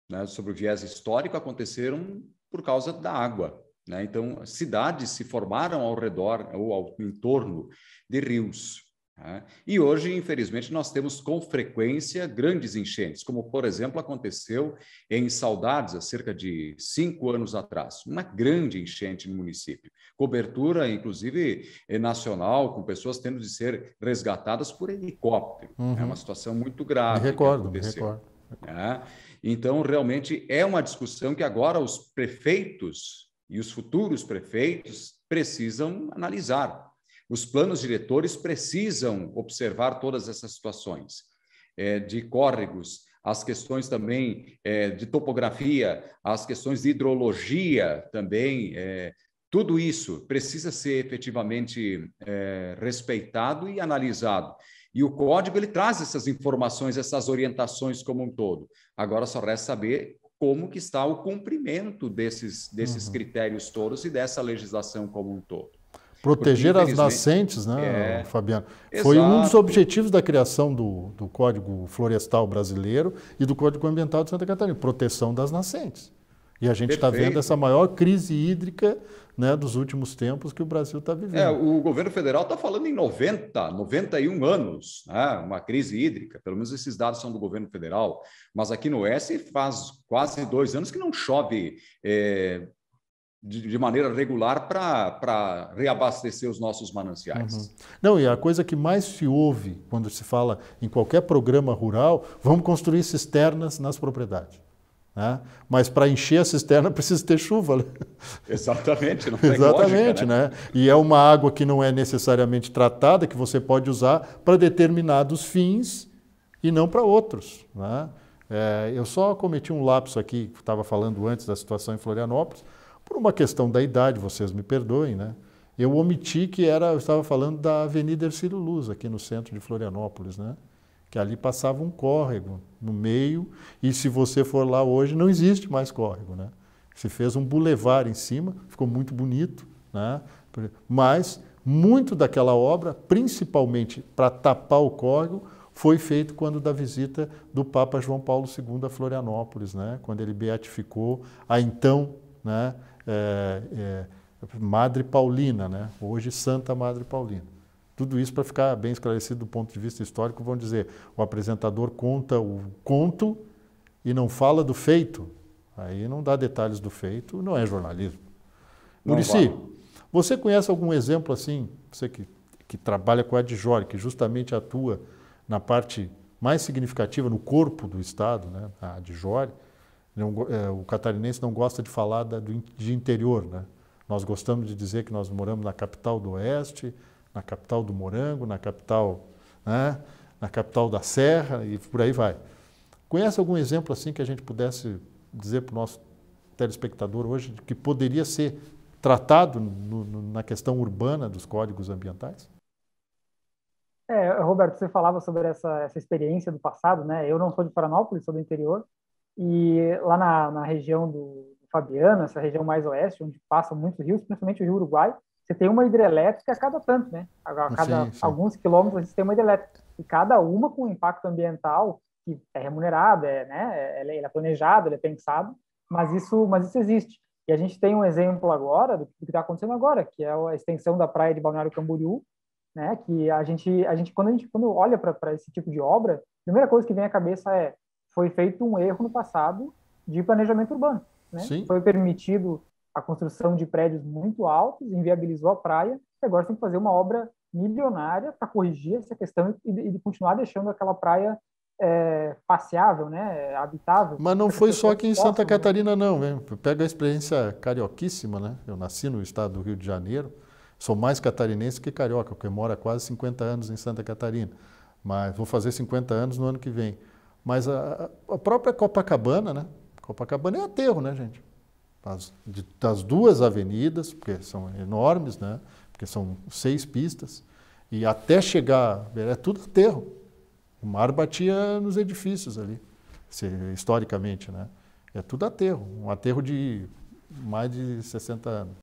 né, sobre o viés histórico, aconteceram por causa da água. Né? Então, cidades se formaram ao redor ou ao entorno de rios. Né? E hoje, infelizmente, nós temos com frequência grandes enchentes, como, por exemplo, aconteceu em Saudades, há cerca de cinco anos atrás. Uma grande enchente no município. Cobertura, inclusive, eh, nacional, com pessoas tendo de ser resgatadas por helicóptero. É uhum. É uma situação muito grave. Me recordo, me recordo. Né? Então, realmente, é uma discussão que agora os prefeitos e os futuros prefeitos precisam analisar os planos diretores precisam observar todas essas situações é, de córregos, as questões também é, de topografia, as questões de hidrologia também, é, tudo isso precisa ser efetivamente é, respeitado e analisado. E o código ele traz essas informações, essas orientações como um todo. Agora só resta saber como que está o cumprimento desses, desses uhum. critérios todos e dessa legislação como um todo. Proteger as nascentes, né, é... Fabiano? Foi um dos objetivos da criação do, do Código Florestal Brasileiro e do Código Ambiental de Santa Catarina, proteção das nascentes. E a gente está vendo essa maior crise hídrica né, dos últimos tempos que o Brasil está vivendo. É, o governo federal está falando em 90, 91 anos, né, uma crise hídrica. Pelo menos esses dados são do governo federal. Mas aqui no S faz quase dois anos que não chove é, de, de maneira regular para reabastecer os nossos mananciais. Uhum. Não, e a coisa que mais se ouve quando se fala em qualquer programa rural, vamos construir cisternas nas propriedades. Né? Mas para encher a cisterna precisa ter chuva. Né? Exatamente, não tem Exatamente, lógica, né? né? E é uma água que não é necessariamente tratada, que você pode usar para determinados fins e não para outros. Né? É, eu só cometi um lapso aqui, estava falando antes da situação em Florianópolis. Por uma questão da idade, vocês me perdoem, né? Eu omiti que era, eu estava falando da Avenida Ercílio Luz, aqui no centro de Florianópolis, né? Que ali passava um córrego no meio, e se você for lá hoje, não existe mais córrego, né? Se fez um bulevar em cima, ficou muito bonito, né? Mas muito daquela obra, principalmente para tapar o córrego, foi feito quando da visita do Papa João Paulo II a Florianópolis, né? Quando ele beatificou a então, né? é, é, Madre Paulina, né? hoje Santa Madre Paulina. Tudo isso para ficar bem esclarecido do ponto de vista histórico, vão dizer, o apresentador conta o conto e não fala do feito. Aí não dá detalhes do feito, não é jornalismo. Murici, você conhece algum exemplo assim, você que, que trabalha com a Adjor, que justamente atua na parte mais significativa, no corpo do Estado, né, a Adjor, não, é, o catarinense não gosta de falar da, do, de interior, né? Nós gostamos de dizer que nós moramos na capital do Oeste, na capital do Morango, na capital, né? na capital da Serra e por aí vai. Conhece algum exemplo assim que a gente pudesse dizer para o nosso telespectador hoje que poderia ser tratado no, no, na questão urbana dos códigos ambientais? É, Roberto, você falava sobre essa, essa experiência do passado, né? Eu não sou de Paranópolis, sou do interior, e lá na, na região do, Fabiano, essa região mais oeste, onde passam muitos rios, principalmente o Rio Uruguai, você tem uma hidrelétrica a cada tanto, né? A, a cada sim, sim. alguns quilômetros você tem uma hidrelétrica. E cada uma com impacto ambiental que é remunerada, é, né? É, ela, é, ela é planejada, ela é pensada, mas isso, mas isso existe. E a gente tem um exemplo agora do que está acontecendo agora, que é a extensão da praia de Balneário Camboriú, né? Que a gente, a gente quando a gente quando olha para esse tipo de obra, a primeira coisa que vem à cabeça é foi feito um erro no passado de planejamento urbano. Né? Foi permitido a construção de prédios muito altos, inviabilizou a praia, e agora tem que fazer uma obra milionária para corrigir essa questão e, e, continuar deixando aquela praia é, passeável, né? habitável. Mas não foi só aqui em Santa né? Catarina, não. Pega a experiência carioquíssima, né? Eu nasci no estado do Rio de Janeiro, sou mais catarinense que carioca, porque moro há quase 50 anos em Santa Catarina. Mas vou fazer 50 anos no ano que vem. Mas a, a própria Copacabana, né? Copacabana é aterro, né, gente? As, de, das duas avenidas, porque são enormes, né? Porque são seis pistas. E até chegar, é tudo aterro. O mar batia nos edifícios ali, se, historicamente, né? É tudo aterro, um aterro de mais de 60 anos.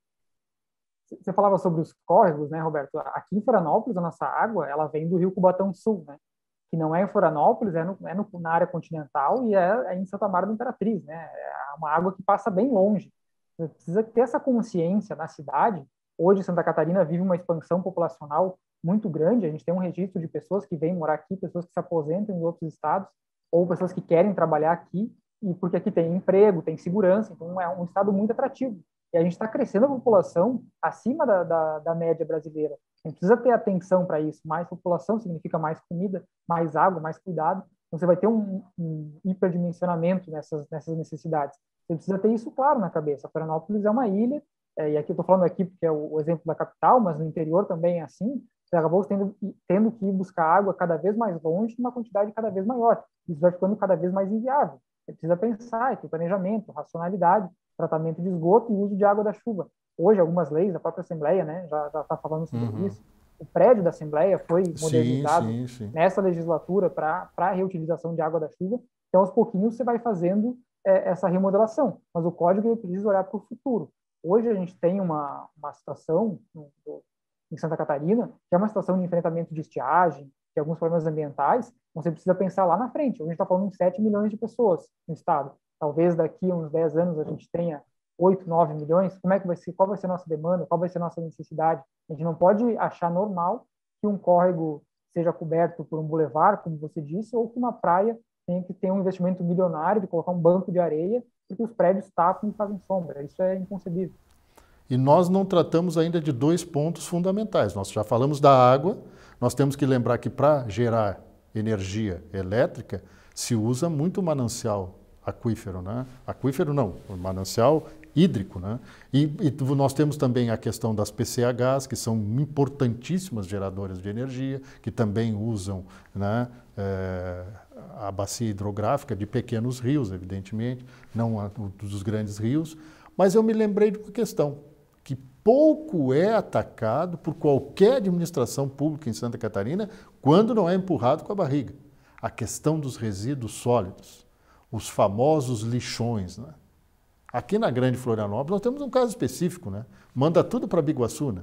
Você falava sobre os córregos, né, Roberto? Aqui em Florianópolis, a nossa água, ela vem do Rio Cubatão Sul, né? que não é em Florianópolis, é, no, é no, na área continental e é, é em Santa Maria do Imperatriz, né? É uma água que passa bem longe. Você precisa ter essa consciência na cidade. Hoje, Santa Catarina vive uma expansão populacional muito grande. A gente tem um registro de pessoas que vêm morar aqui, pessoas que se aposentam em outros estados ou pessoas que querem trabalhar aqui e porque aqui tem emprego, tem segurança, então é um estado muito atrativo. E a gente está crescendo a população acima da, da, da média brasileira. A gente precisa ter atenção para isso. Mais população significa mais comida, mais água, mais cuidado. Então, você vai ter um, um hiperdimensionamento nessas, nessas necessidades. Você precisa ter isso claro na cabeça. Florianópolis é uma ilha, é, e aqui eu estou falando aqui porque é o, o, exemplo da capital, mas no interior também é assim. Você acabou tendo, tendo que ir buscar água cada vez mais longe, numa quantidade cada vez maior. Isso vai ficando cada vez mais inviável. Você precisa pensar, ter é planejamento, racionalidade, tratamento de esgoto e uso de água da chuva hoje algumas leis da própria Assembleia, né, já está falando sobre uhum. isso. O prédio da Assembleia foi modernizado sim, sim, sim. nessa legislatura para a reutilização de água da chuva. Então, aos pouquinhos, você vai fazendo é, essa remodelação. Mas o código precisa olhar para o futuro. Hoje a gente tem uma, uma situação em Santa Catarina, que é uma situação de enfrentamento de estiagem, de alguns problemas ambientais, você precisa pensar lá na frente. Hoje a gente está falando de 7 milhões de pessoas no estado. Talvez daqui a uns 10 anos a gente tenha 8, 9 milhões, como é que vai ser, qual vai ser a nossa demanda, qual vai ser a nossa necessidade. A gente não pode achar normal que um córrego seja coberto por um bulevar, como você disse, ou que uma praia tenha que ter um investimento milionário de colocar um banco de areia, porque os prédios tapam e fazem sombra. Isso é inconcebível. E nós não tratamos ainda de dois pontos fundamentais. Nós já falamos da água, nós temos que lembrar que para gerar energia elétrica se usa muito manancial aquífero, né? Aquífero não, o manancial hídrico. Né? E, e, nós temos também a questão das PCHs, que são importantíssimas geradoras de energia, que também usam né, é, a bacia hidrográfica de pequenos rios, evidentemente, não a, dos grandes rios. Mas eu me lembrei de uma questão que pouco é atacado por qualquer administração pública em Santa Catarina quando não é empurrado com a barriga. A questão dos resíduos sólidos, os famosos lixões. Né? Aqui na Grande Florianópolis, nós temos um caso específico, né? Manda tudo para Biguaçu, né?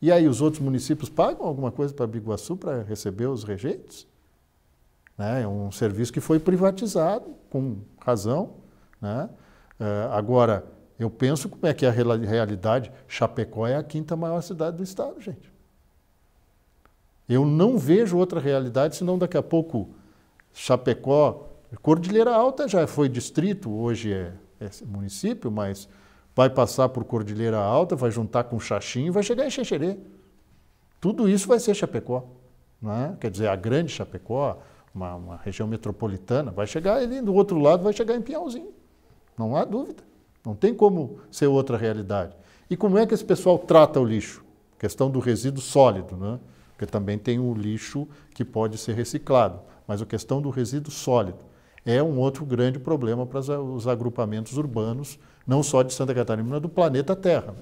E aí os outros municípios pagam alguma coisa para Biguaçu para receber os rejeitos? Né? É um serviço que foi privatizado, com razão. Né? Uh, agora, eu penso como é que é a realidade. Chapecó é a quinta maior cidade do estado, gente. Eu não vejo outra realidade, senão daqui a pouco Chapecó, Cordilheira Alta já foi distrito, hoje é esse município, mas vai passar por Cordilheira Alta, vai juntar com Xaxim, vai chegar em Xanxerê. Tudo isso vai ser Chapecó. Né? Quer dizer, a grande Chapecó, uma, uma região metropolitana, vai chegar ali do outro lado, vai chegar em Piauzinho. Não há dúvida. Não tem como ser outra realidade. E como é que esse pessoal trata o lixo? Questão do resíduo sólido, né? porque também tem o lixo que pode ser reciclado, mas a questão do resíduo sólido é um outro grande problema para os agrupamentos urbanos, não só de Santa Catarina, mas do planeta Terra.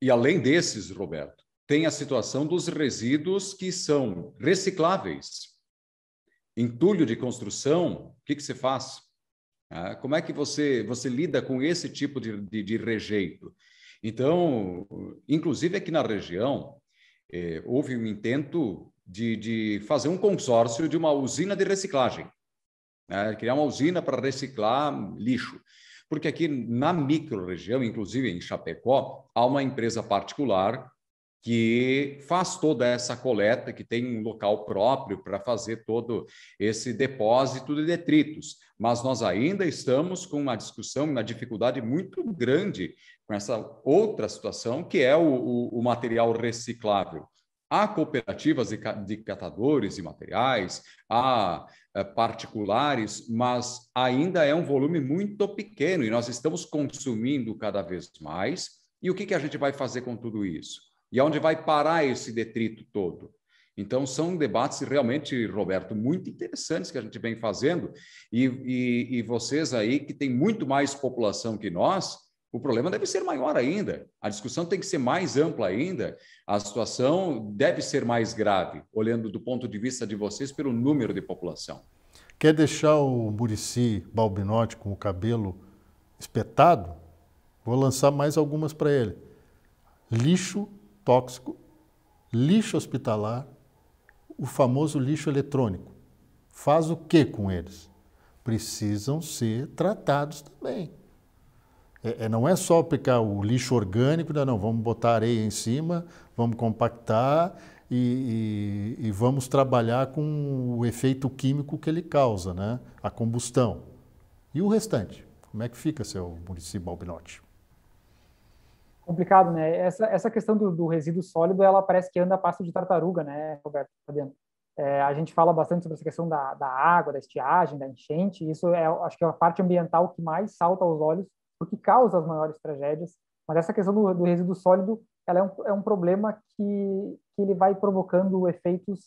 E além desses, Roberto, tem a situação dos resíduos que são recicláveis. Entulho de construção, o que, que você faz? Ah, como é que você, você lida com esse tipo de, de, de rejeito? Então, inclusive aqui na região, eh, houve um intento de, de fazer um consórcio de uma usina de reciclagem né? criar uma usina para reciclar lixo. Porque aqui na microrregião, inclusive em Chapecó, há uma empresa particular que faz toda essa coleta, que tem um local próprio para fazer todo esse depósito de detritos. Mas nós ainda estamos com uma discussão, uma dificuldade muito grande com essa outra situação, que é o, o, o material reciclável. Há cooperativas de, de catadores e materiais, há eh, particulares, mas ainda é um volume muito pequeno e nós estamos consumindo cada vez mais. E o que, que a gente vai fazer com tudo isso? E aonde vai parar esse detrito todo? Então, são debates realmente, Roberto, muito interessantes que a gente vem fazendo. E, e, e vocês aí, que tem muito mais população que nós, o problema deve ser maior ainda. A discussão tem que ser mais ampla ainda. A situação deve ser mais grave, olhando do ponto de vista de vocês pelo número de população. Quer deixar o Murici Balbinotti com o cabelo espetado? Vou lançar mais algumas para ele. Lixo tóxico, lixo hospitalar, o famoso lixo eletrônico. Faz o que com eles? Precisam ser tratados também. É, é, não é só pegar o lixo orgânico, não, não, vamos botar areia em cima, vamos compactar e, e, e vamos trabalhar com o efeito químico que ele causa, né? a combustão. E o restante? Como é que fica, seu município Balbinotti? Complicado, né? Essa, essa questão do, do, resíduo sólido, ela parece que anda a passo de tartaruga, né, Roberto? Tá é, a gente fala bastante sobre essa questão da, da água, da estiagem, da enchente. Isso é, acho que é a parte ambiental que mais salta aos olhos porque causa as maiores tragédias. Mas essa questão do, do resíduo sólido ela é, um, é um problema que, que ele vai provocando efeitos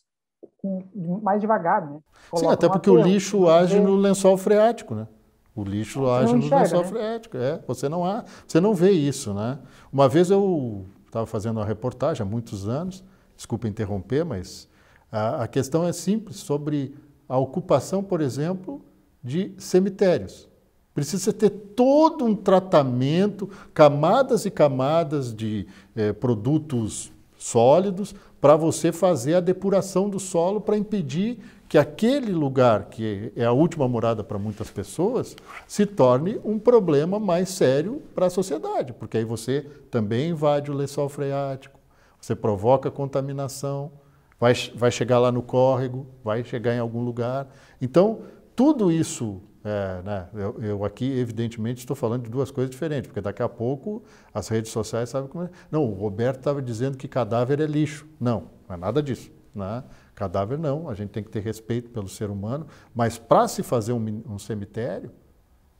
mais devagar, né? Coloca Sim, até porque o lixo age no lençol freático, né? O lixo você age enxerga, no lençol né? freático, é. Você não há, você não vê isso, né? Uma vez eu estava fazendo uma reportagem há muitos anos, desculpa interromper, mas a, a questão é simples sobre a ocupação, por exemplo, de cemitérios. Precisa ter todo um tratamento, camadas e camadas de eh, produtos sólidos para você fazer a depuração do solo para impedir que aquele lugar que é a última morada para muitas pessoas se torne um problema mais sério para a sociedade, porque aí você também invade o lençol freático, você provoca contaminação, vai, vai chegar lá no córrego, vai chegar em algum lugar. Então, tudo isso, é, né, eu, eu, aqui, evidentemente, estou falando de duas coisas diferentes, porque daqui a pouco as redes sociais sabem como é. Não, o Roberto estava dizendo que cadáver é lixo. Não, não é nada disso. Né? Cadáver não, a gente tem que ter respeito pelo ser humano, mas para se fazer um, um cemitério,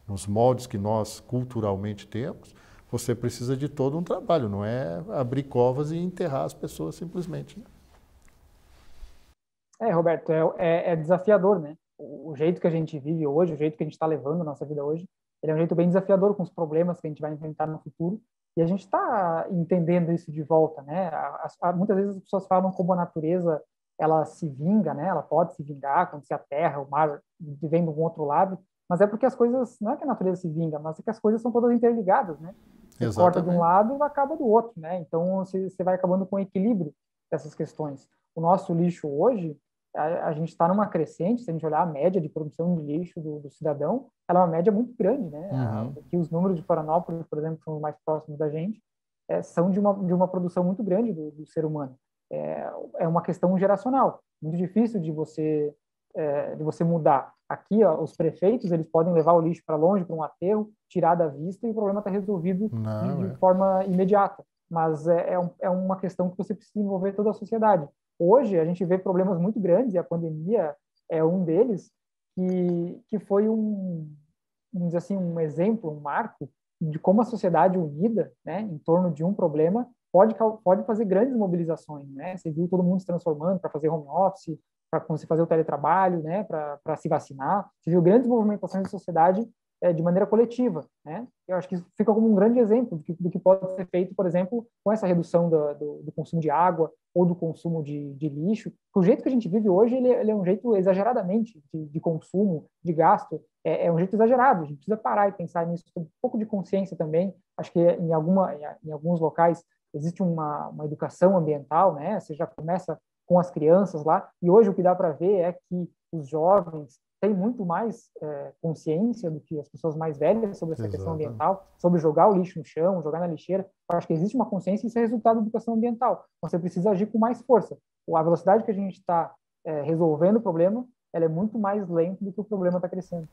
nos moldes que nós culturalmente temos, você precisa de todo um trabalho, não é abrir covas e enterrar as pessoas simplesmente. Né? É, Roberto, é, é, é desafiador, né? o jeito que a gente vive hoje, o jeito que a gente está levando a nossa vida hoje, ele é um jeito bem desafiador com os problemas que a gente vai enfrentar no futuro. E a gente está entendendo isso de volta, né? A, a, muitas vezes as pessoas falam como a natureza ela se vinga, né? Ela pode se vingar quando se a terra, o mar vem do outro lado, mas é porque as coisas não é que a natureza se vinga, mas é que as coisas são todas interligadas, né? Você corta de um lado, acaba do outro, né? Então você vai acabando com o equilíbrio dessas questões. O nosso lixo hoje a, gente está numa crescente, se a gente olhar a média de produção de lixo do, do cidadão, ela é uma média muito grande, né? Uhum. Aqui os números de Florianópolis, por exemplo, são os mais próximos da gente, é, são de uma, de uma produção muito grande do, do ser humano. É, é, uma questão geracional, muito difícil de você, é, de você mudar. Aqui, ó, os prefeitos, eles podem levar o lixo para longe, para um aterro, tirar da vista e o problema está resolvido Não, de, de é. forma imediata mas é, é, é, uma questão que você precisa envolver toda a sociedade. Hoje, a gente vê problemas muito grandes, e a pandemia é um deles, que, que foi um, vamos dizer assim, um exemplo, um marco de como a sociedade unida, né, em torno de um problema, pode, pode fazer grandes mobilizações, né? Você viu todo mundo se transformando para fazer home office, para fazer o teletrabalho, né, para se vacinar. Você viu grandes movimentações da sociedade é, de maneira coletiva. Né? Eu acho que isso fica como um grande exemplo do que, do que pode ser feito, por exemplo, com essa redução do, do, do consumo de água ou do consumo de, de, lixo. O jeito que a gente vive hoje ele, é, ele é um jeito exageradamente de, de consumo, de gasto, é, é, um jeito exagerado. A gente precisa parar e pensar nisso, ter um pouco de consciência também. Acho que em, alguma, em alguns locais existe uma, uma educação ambiental, né? Você já começa com as crianças lá. E hoje o que dá para ver é que os jovens tem muito mais é, consciência do que as pessoas mais velhas sobre essa Exato. questão ambiental, sobre jogar o lixo no chão, jogar na lixeira. Eu acho que existe uma consciência e isso é resultado da educação ambiental. Então, você precisa agir com mais força. A velocidade que a gente está é, resolvendo o problema, ela é muito mais lenta do que o problema está crescendo.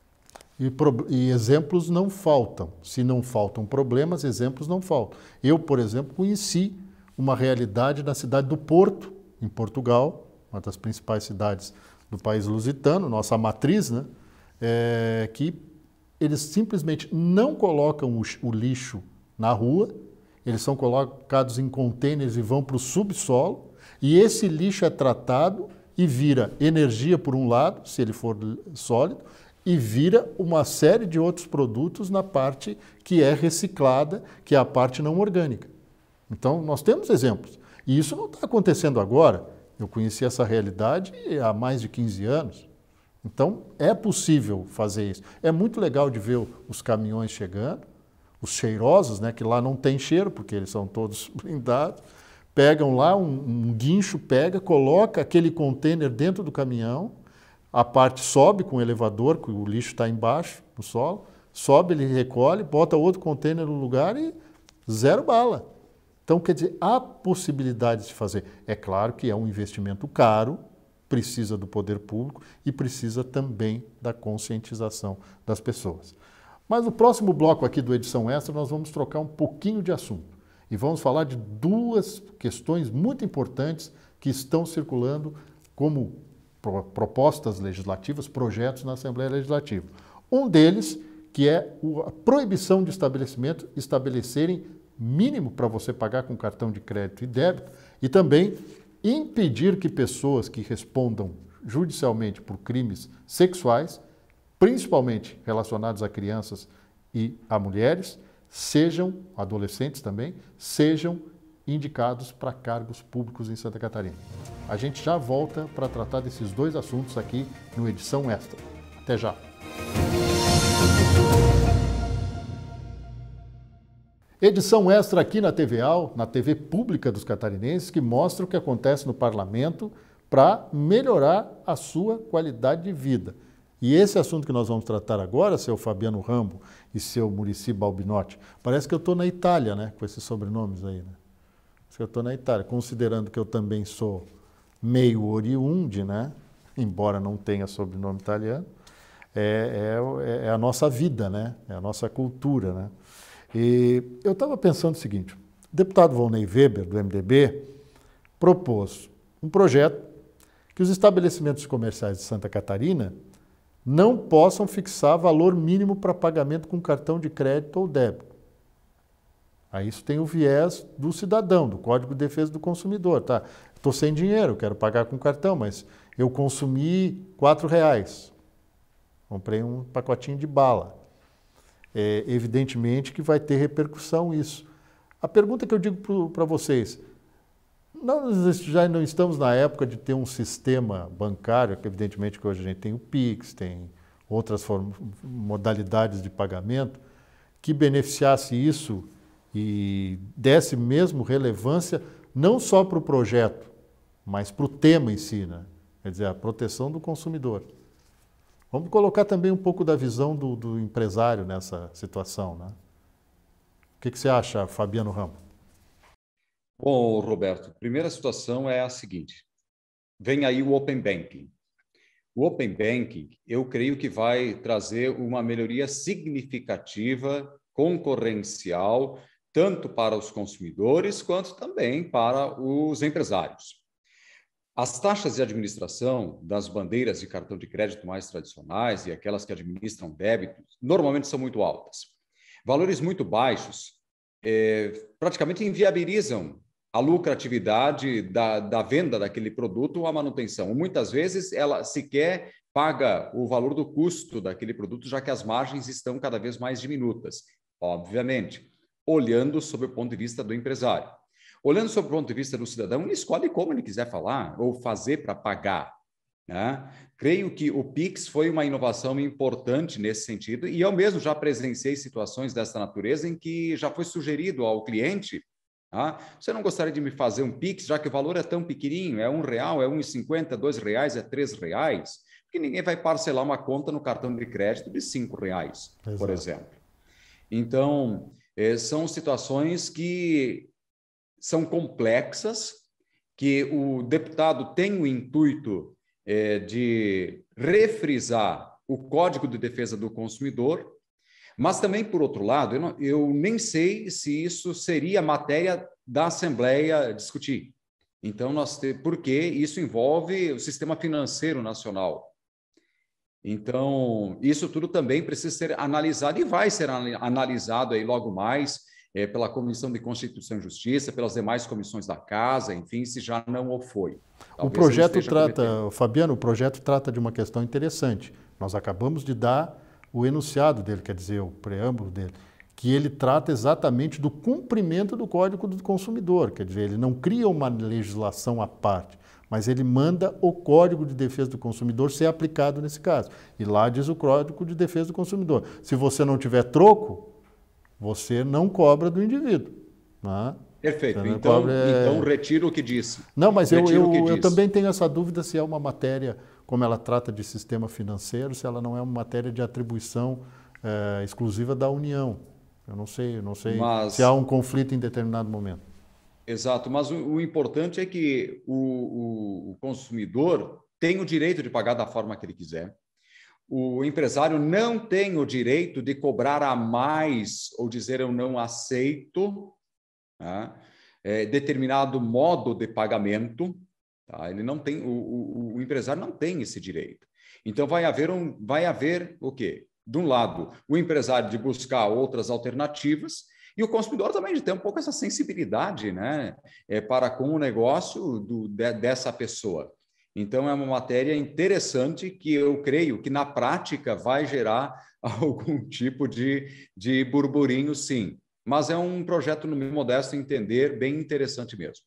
E, pro... e, exemplos não faltam. Se não faltam problemas, exemplos não faltam. Eu, por exemplo, conheci uma realidade na cidade do Porto, em Portugal, uma das principais cidades do país lusitano, nossa matriz, né? É, que eles simplesmente não colocam o, o lixo na rua, eles são colocados em contêineres e vão para o subsolo, e esse lixo é tratado e vira energia por um lado, se ele for sólido, e vira uma série de outros produtos na parte que é reciclada, que é a parte não orgânica. Então, nós temos exemplos. E isso não está acontecendo agora. Eu conheci essa realidade há mais de 15 anos. Então, é possível fazer isso. É muito legal de ver os caminhões chegando, os cheirosos, né, que lá não tem cheiro, porque eles são todos blindados, pegam lá um, um guincho, pega, coloca aquele contêiner dentro do caminhão, a parte sobe com o elevador, que o lixo está embaixo, no solo, sobe, ele recolhe, bota outro contêiner no lugar e zero bala. Então, quer dizer, há possibilidade de fazer. É claro que é um investimento caro, precisa do poder público e precisa também da conscientização das pessoas. Mas no próximo bloco aqui do Edição Extra, nós vamos trocar um pouquinho de assunto e vamos falar de duas questões muito importantes que estão circulando como propostas legislativas, projetos na Assembleia Legislativa. Um deles, que é a proibição de estabelecimento estabelecerem mínimo para você pagar com cartão de crédito e débito e também impedir que pessoas que respondam judicialmente por crimes sexuais, principalmente relacionados a crianças e a mulheres, sejam adolescentes também, sejam indicados para cargos públicos em Santa Catarina. A gente já volta para tratar desses dois assuntos aqui no edição extra. Até já. Edição extra aqui na TVAL, na TV pública dos catarinenses, que mostra o que acontece no parlamento para melhorar a sua qualidade de vida. E esse assunto que nós vamos tratar agora, seu Fabiano Rambo e seu Murici Balbinotti, parece que eu estou na Itália, né? Com esses sobrenomes aí, né? Parece que eu estou na Itália, considerando que eu também sou meio oriundo, né? Embora não tenha sobrenome italiano, é, é, é a nossa vida, né? É a nossa cultura, né? E eu estava pensando o seguinte: o deputado Volney Weber, do MDB, propôs um projeto que os estabelecimentos comerciais de Santa Catarina não possam fixar valor mínimo para pagamento com cartão de crédito ou débito. Aí isso tem o viés do cidadão, do Código de Defesa do Consumidor, tá? Estou sem dinheiro, quero pagar com cartão, mas eu consumi quatro reais, comprei um pacotinho de bala. É, evidentemente que vai ter repercussão isso. A pergunta que eu digo para vocês, nós já não estamos na época de ter um sistema bancário, que evidentemente que hoje a gente tem o PIX, tem outras modalidades de pagamento, que beneficiasse isso e desse mesmo relevância não só para o projeto, mas para o tema em si, né? quer dizer, a proteção do consumidor. Vamos colocar também um pouco da visão do, do empresário nessa situação. Né? O que, que você acha, Fabiano Ramos? Bom, Roberto, primeira situação é a seguinte: vem aí o Open Banking. O Open Banking, eu creio que vai trazer uma melhoria significativa, concorrencial, tanto para os consumidores quanto também para os empresários. As taxas de administração das bandeiras de cartão de crédito mais tradicionais e aquelas que administram débito normalmente são muito altas. Valores muito baixos é, praticamente inviabilizam a lucratividade da, da venda daquele produto ou a manutenção. Muitas vezes ela sequer paga o valor do custo daquele produto, já que as margens estão cada vez mais diminutas, obviamente, olhando sob o ponto de vista do empresário. Olhando sobre o ponto de vista do cidadão, ele escolhe como ele quiser falar ou fazer para pagar. Né? Creio que o Pix foi uma inovação importante nesse sentido, e eu mesmo já presenciei situações dessa natureza em que já foi sugerido ao cliente ah, você não gostaria de me fazer um Pix, já que o valor é tão pequenininho, é um real, é um e cinquenta, dois reais, é três reais, porque ninguém vai parcelar uma conta no cartão de crédito de cinco reais, Exato. por exemplo. Então, eh, são situações que são complexas, que o deputado tem o intuito é, de refrisar o Código de Defesa do Consumidor, mas também, por outro lado, eu, não, eu nem sei se isso seria matéria da Assembleia discutir. Então, nós te, porque isso envolve o sistema financeiro nacional. Então, isso tudo também precisa ser analisado e vai ser analisado aí logo mais é, pela Comissão de Constituição e Justiça, pelas demais comissões da Casa, enfim, se já não o foi. Talvez o projeto trata, cometendo. Fabiano, o projeto trata de uma questão interessante. Nós acabamos de dar o enunciado dele, quer dizer, o preâmbulo dele, que ele trata exatamente do cumprimento do Código do Consumidor, quer dizer, ele não cria uma legislação à parte, mas ele manda o Código de Defesa do Consumidor ser aplicado nesse caso. E lá diz o Código de Defesa do Consumidor. Se você não tiver troco, você não cobra do indivíduo. Né? Perfeito. Então, cobra, é... Então retiro o que disse. Não, mas eu, eu, eu também tenho essa dúvida se é uma matéria, como ela trata de sistema financeiro, se ela não é uma matéria de atribuição é, exclusiva da União. Eu não sei, não sei mas... se há um conflito em determinado momento. Exato, mas o, o importante é que o, o, o consumidor tem o direito de pagar da forma que ele quiser o empresário não tem o direito de cobrar a mais ou dizer eu não aceito né? é, determinado modo de pagamento. Tá? Ele não tem, o, o, o, empresário não tem esse direito. Então vai haver um, vai haver o quê? De um lado, o empresário de buscar outras alternativas e o consumidor também de ter um pouco essa sensibilidade, né, é, para com o negócio do, de, dessa pessoa. Então, é uma matéria interessante que eu creio que, na prática, vai gerar algum tipo de, de burburinho, sim. Mas é um projeto, no meu modesto entender, bem interessante mesmo.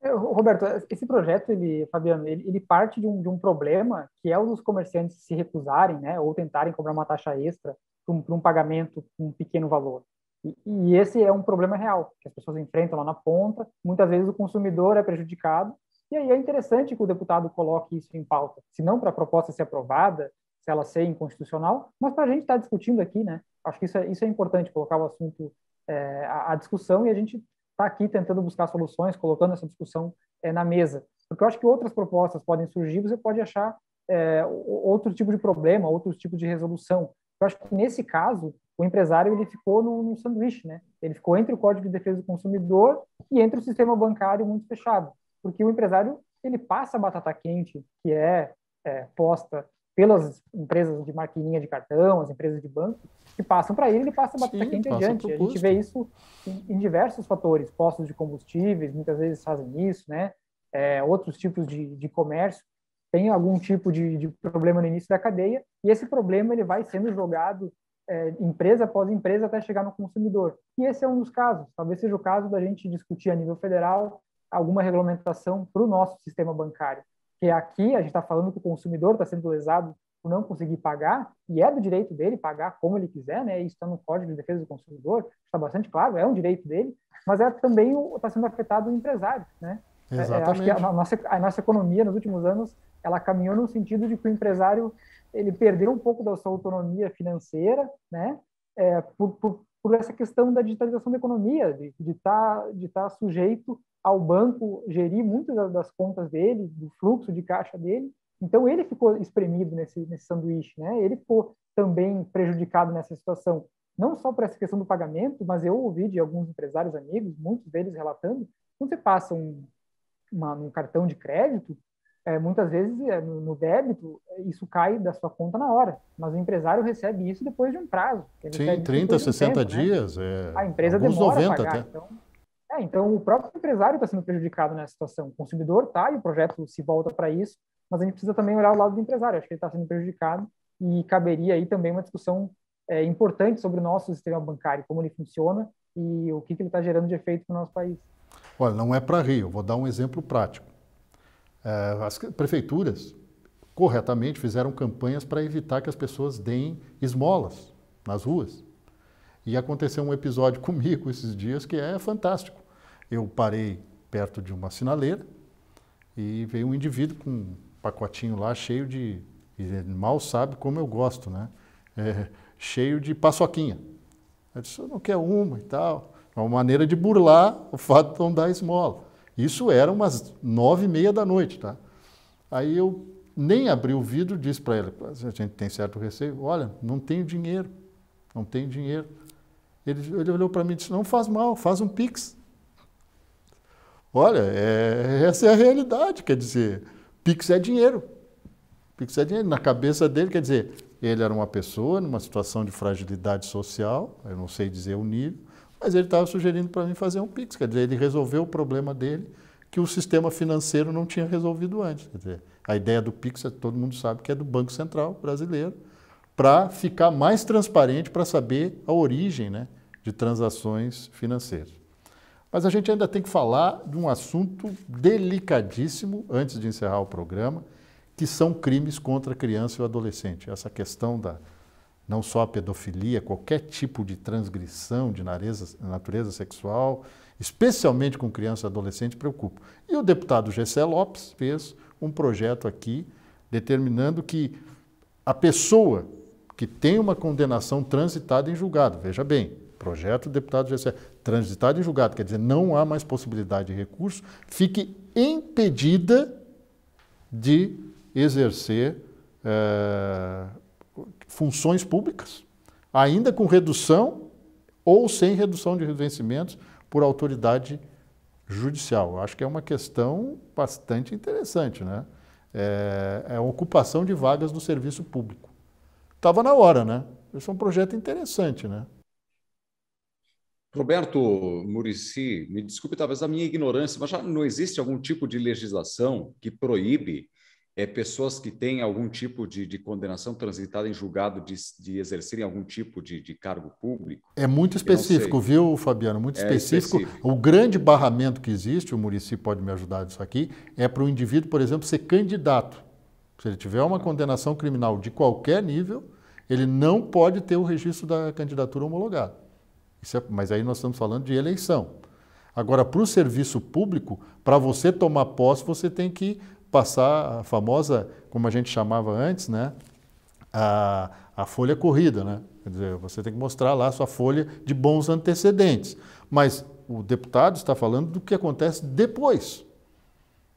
É, Roberto, esse projeto, ele, Fabiano, ele, ele parte de um, de um, problema que é o dos comerciantes se recusarem, né, ou tentarem cobrar uma taxa extra para um, um, pagamento com um pequeno valor. E, e, esse é um problema real que as pessoas enfrentam lá na ponta. Muitas vezes o consumidor é prejudicado. E aí é interessante que o deputado coloque isso em pauta, se não para a proposta ser aprovada, se ela ser inconstitucional, mas para a gente estar tá discutindo aqui, né? Acho que isso é, isso é importante, colocar o assunto é, à, discussão e a gente está aqui tentando buscar soluções, colocando essa discussão é, na mesa. Porque eu acho que outras propostas podem surgir, você pode achar é, outro tipo de problema, outro tipo de resolução. Eu acho que nesse caso, o empresário ele ficou no sanduíche, né? Ele ficou entre o Código de Defesa do Consumidor e entre o sistema bancário muito fechado, porque o empresário ele passa a batata quente que é, é posta pelas empresas de maquininha de cartão, as empresas de banco, que passam para ele, ele passa a batata Sim, quente adiante. A gente vê isso em, em, diversos fatores, postos de combustíveis, muitas vezes fazem isso, né? É, outros tipos de, de comércio tem algum tipo de, de problema no início da cadeia e esse problema ele vai sendo jogado é, empresa após empresa até chegar no consumidor. E esse é um dos casos. Talvez seja o caso da gente discutir a nível federal alguma regulamentação para o nosso sistema bancário. Que é aqui a gente está falando que o consumidor está sendo lesado por não conseguir pagar, e é do direito dele pagar como ele quiser, né? isso está no Código de Defesa do Consumidor, está bastante claro, é um direito dele, mas é também está sendo afetado o empresário. Né? Exatamente. É, é, acho que a nossa, a nossa economia nos últimos anos ela caminhou no sentido de que o empresário ele perdeu um pouco da sua autonomia financeira, né? É, por, por, por, essa questão da digitalização da economia, de estar tá, de tá, sujeito ao banco gerir muitas das contas dele, do fluxo de caixa dele. Então ele ficou espremido nesse, nesse sanduíche, né? Ele ficou também prejudicado nessa situação, não só por essa questão do pagamento, mas eu ouvi de alguns empresários amigos, muitos deles relatando, quando você passa um, uma, um cartão de crédito, é, muitas vezes é, no, no, débito, é, isso cai da sua conta na hora, mas o empresário recebe isso depois de um prazo. Sim, 30, 60 tempo, né? dias. Né? a empresa demora 90 a pagar. Até. Então, é, então, o próprio empresário está sendo prejudicado nessa situação. O consumidor está, e o projeto se volta para isso, mas a gente precisa também olhar o lado do empresário. Acho que ele está sendo prejudicado e caberia aí também uma discussão é, importante sobre o nosso sistema bancário, como ele funciona e o que, que ele está gerando de efeito para o nosso país. Olha, não é para rir, eu vou dar um exemplo prático. Ah, as prefeituras corretamente fizeram campanhas para evitar que as pessoas deem esmolas nas ruas. E aconteceu um episódio comigo esses dias que é fantástico. Eu parei perto de uma sinaleira e veio um indivíduo com um pacotinho lá cheio de. mal sabe como eu gosto, né? É, cheio de paçoquinha. Eu disse, não quer uma e tal. É uma maneira de burlar o fato de não dar esmola. Isso era umas nove e meia da noite, tá? Aí eu nem abri o vidro, disse para ele, a gente tem certo receio, olha, não tenho dinheiro, não tenho dinheiro. Ele, ele olhou para mim e disse, não faz mal, faz um Pix. Olha, é, essa é a realidade, quer dizer, Pix é dinheiro. Pix é dinheiro. Na cabeça dele, quer dizer, ele era uma pessoa numa situação de fragilidade social, eu não sei dizer o nível, mas ele estava sugerindo para mim fazer um Pix, quer dizer, ele resolveu o problema dele que o sistema financeiro não tinha resolvido antes. Quer dizer, a ideia do Pix, é, todo mundo sabe que é do Banco Central brasileiro, para ficar mais transparente, para saber a origem né, de transações financeiras. Mas a gente ainda tem que falar de um assunto delicadíssimo, antes de encerrar o programa, que são crimes contra a criança e o adolescente. Essa questão da, não só a pedofilia, qualquer tipo de transgressão de natureza, sexual, especialmente com criança e adolescente, preocupa. E o deputado Gessé Lopes fez um projeto aqui determinando que a pessoa que tem uma condenação transitada em julgado, veja bem, projeto do deputado Gessé, transitada em julgado, quer dizer, não há mais possibilidade de recurso, fique impedida de exercer uh, funções públicas, ainda com redução ou sem redução de vencimentos por autoridade judicial. Eu acho que é uma questão bastante interessante, né? É, é a ocupação de vagas no serviço público. Estava na hora, né? Esse é um projeto interessante, né? Roberto Murici, me desculpe talvez a minha ignorância, mas já não existe algum tipo de legislação que proíbe é, pessoas que têm algum tipo de, de condenação transitada em julgado de, de exercerem algum tipo de, de, cargo público. É muito específico, viu, Fabiano? Muito é específico. O grande barramento que existe, o Murici pode me ajudar nisso aqui, é para o indivíduo, por exemplo, ser candidato. Se ele tiver uma condenação criminal de qualquer nível, ele não pode ter o registro da candidatura homologada. É, mas aí nós estamos falando de eleição. Agora, para o serviço público, para você tomar posse, você tem que passar a famosa, como a gente chamava antes, né, a, a folha corrida, né? Quer dizer, você tem que mostrar lá a sua folha de bons antecedentes. Mas o deputado está falando do que acontece depois,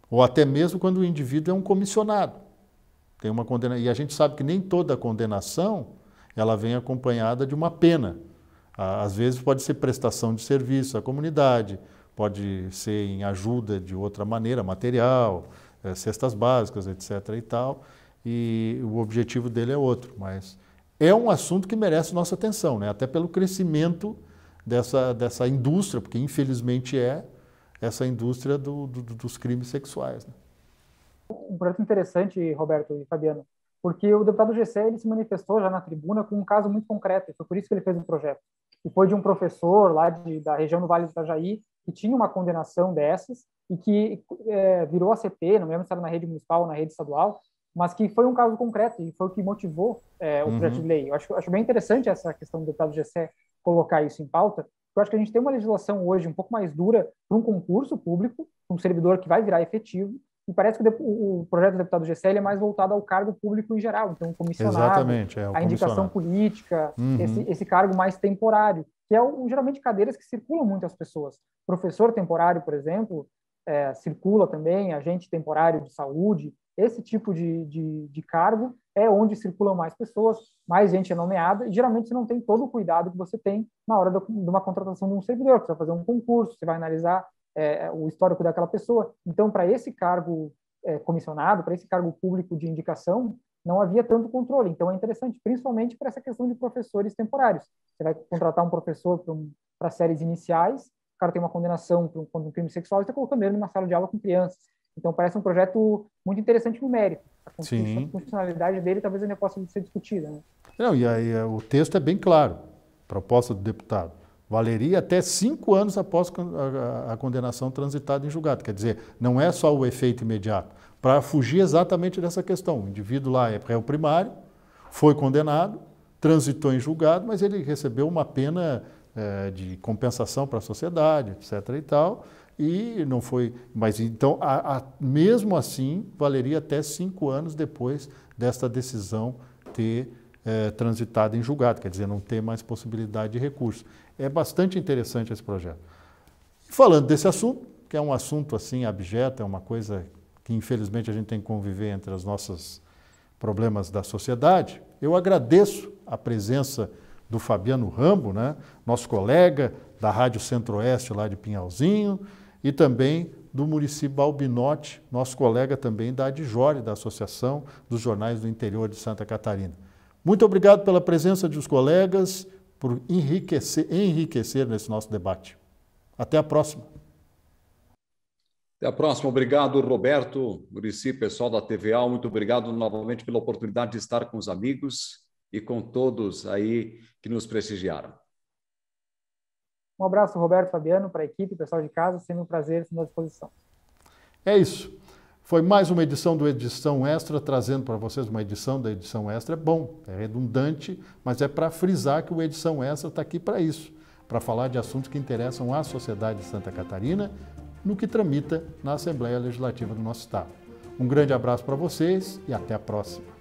ou até mesmo quando o indivíduo é um comissionado. Tem uma condena e a gente sabe que nem toda condenação ela vem acompanhada de uma pena. Às vezes pode ser prestação de serviço à comunidade, pode ser em ajuda de outra maneira, material, é, cestas básicas, etc. e tal, e o objetivo dele é outro, mas é um assunto que merece nossa atenção, né? até pelo crescimento dessa, dessa indústria, porque infelizmente é essa indústria do, do, dos crimes sexuais. Né? Um projeto interessante, Roberto e Fabiano, porque o deputado GC ele se manifestou já na tribuna com um caso muito concreto, foi por isso que ele fez o um projeto. E foi de um professor lá de, da região do Vale do Itajaí que tinha uma condenação dessas e que é, virou a CP, não lembro se era na rede municipal ou na rede estadual, mas que foi um caso concreto e foi o que motivou é, o uhum. projeto de lei. Eu acho, acho bem interessante essa questão do deputado Gessé colocar isso em pauta, eu acho que a gente tem uma legislação hoje um pouco mais dura para um concurso público, um servidor que vai virar efetivo, e parece que o, projeto do deputado Gessé é mais voltado ao cargo público em geral, então comissionado, Exatamente, é, a indicação política, uhum. esse, esse cargo mais temporário que é um, geralmente cadeiras que circulam muito as pessoas. Professor temporário, por exemplo, é, circula também, agente temporário de saúde, esse tipo de, de, de, cargo é onde circulam mais pessoas, mais gente é nomeada, e geralmente você não tem todo o cuidado que você tem na hora de uma contratação de um servidor, você vai fazer um concurso, você vai analisar é, o histórico daquela pessoa. Então, para esse cargo é, comissionado, para esse cargo público de indicação, não havia tanto controle. Então é interessante, principalmente para essa questão de professores temporários. Você vai contratar um professor para um, séries iniciais, o cara tem uma condenação por um, crime sexual e está colocando ele numa sala de aula com crianças. Então parece um projeto muito interessante no mérito. A funcionalidade dele talvez ainda possa ser discutida. Né? Não, e aí é, o texto é bem claro, proposta do deputado. Valeria até cinco anos após a, a, a condenação transitada em julgado. Quer dizer, não é só o efeito imediato para fugir exatamente dessa questão. O indivíduo lá é réu primário, foi condenado, transitou em julgado, mas ele recebeu uma pena é, de compensação para a sociedade, etc. e tal, e não foi. Mas então, a, a, mesmo assim, valeria até cinco anos depois desta decisão ter é, transitado em julgado, quer dizer, não ter mais possibilidade de recurso. É bastante interessante esse projeto. Falando desse assunto, que é um assunto assim abjeto, é uma coisa que infelizmente a gente tem que conviver entre os nossos problemas da sociedade. Eu agradeço a presença do Fabiano Rambo, né, nosso colega da Rádio Centro-Oeste lá de Pinhalzinho, e também do Murici Balbinotti, nosso colega também da Adjore, da Associação dos Jornais do Interior de Santa Catarina. Muito obrigado pela presença dos colegas, por enriquecer, enriquecer nesse nosso debate. Até a próxima. Até a próxima. Obrigado, Roberto, Murici, pessoal da TVA. Muito obrigado novamente pela oportunidade de estar com os amigos e com todos aí que nos prestigiaram. Um abraço, Roberto, Fabiano, para a equipe, pessoal de casa. Sempre um prazer estar à disposição. É isso. Foi mais uma edição do Edição Extra, trazendo para vocês uma edição da Edição Extra. É bom, é redundante, mas é para frisar que o Edição Extra está aqui para isso, para falar de assuntos que interessam à sociedade de Santa Catarina no que tramita na Assembleia Legislativa do nosso Estado. Um grande abraço para vocês e até a próxima.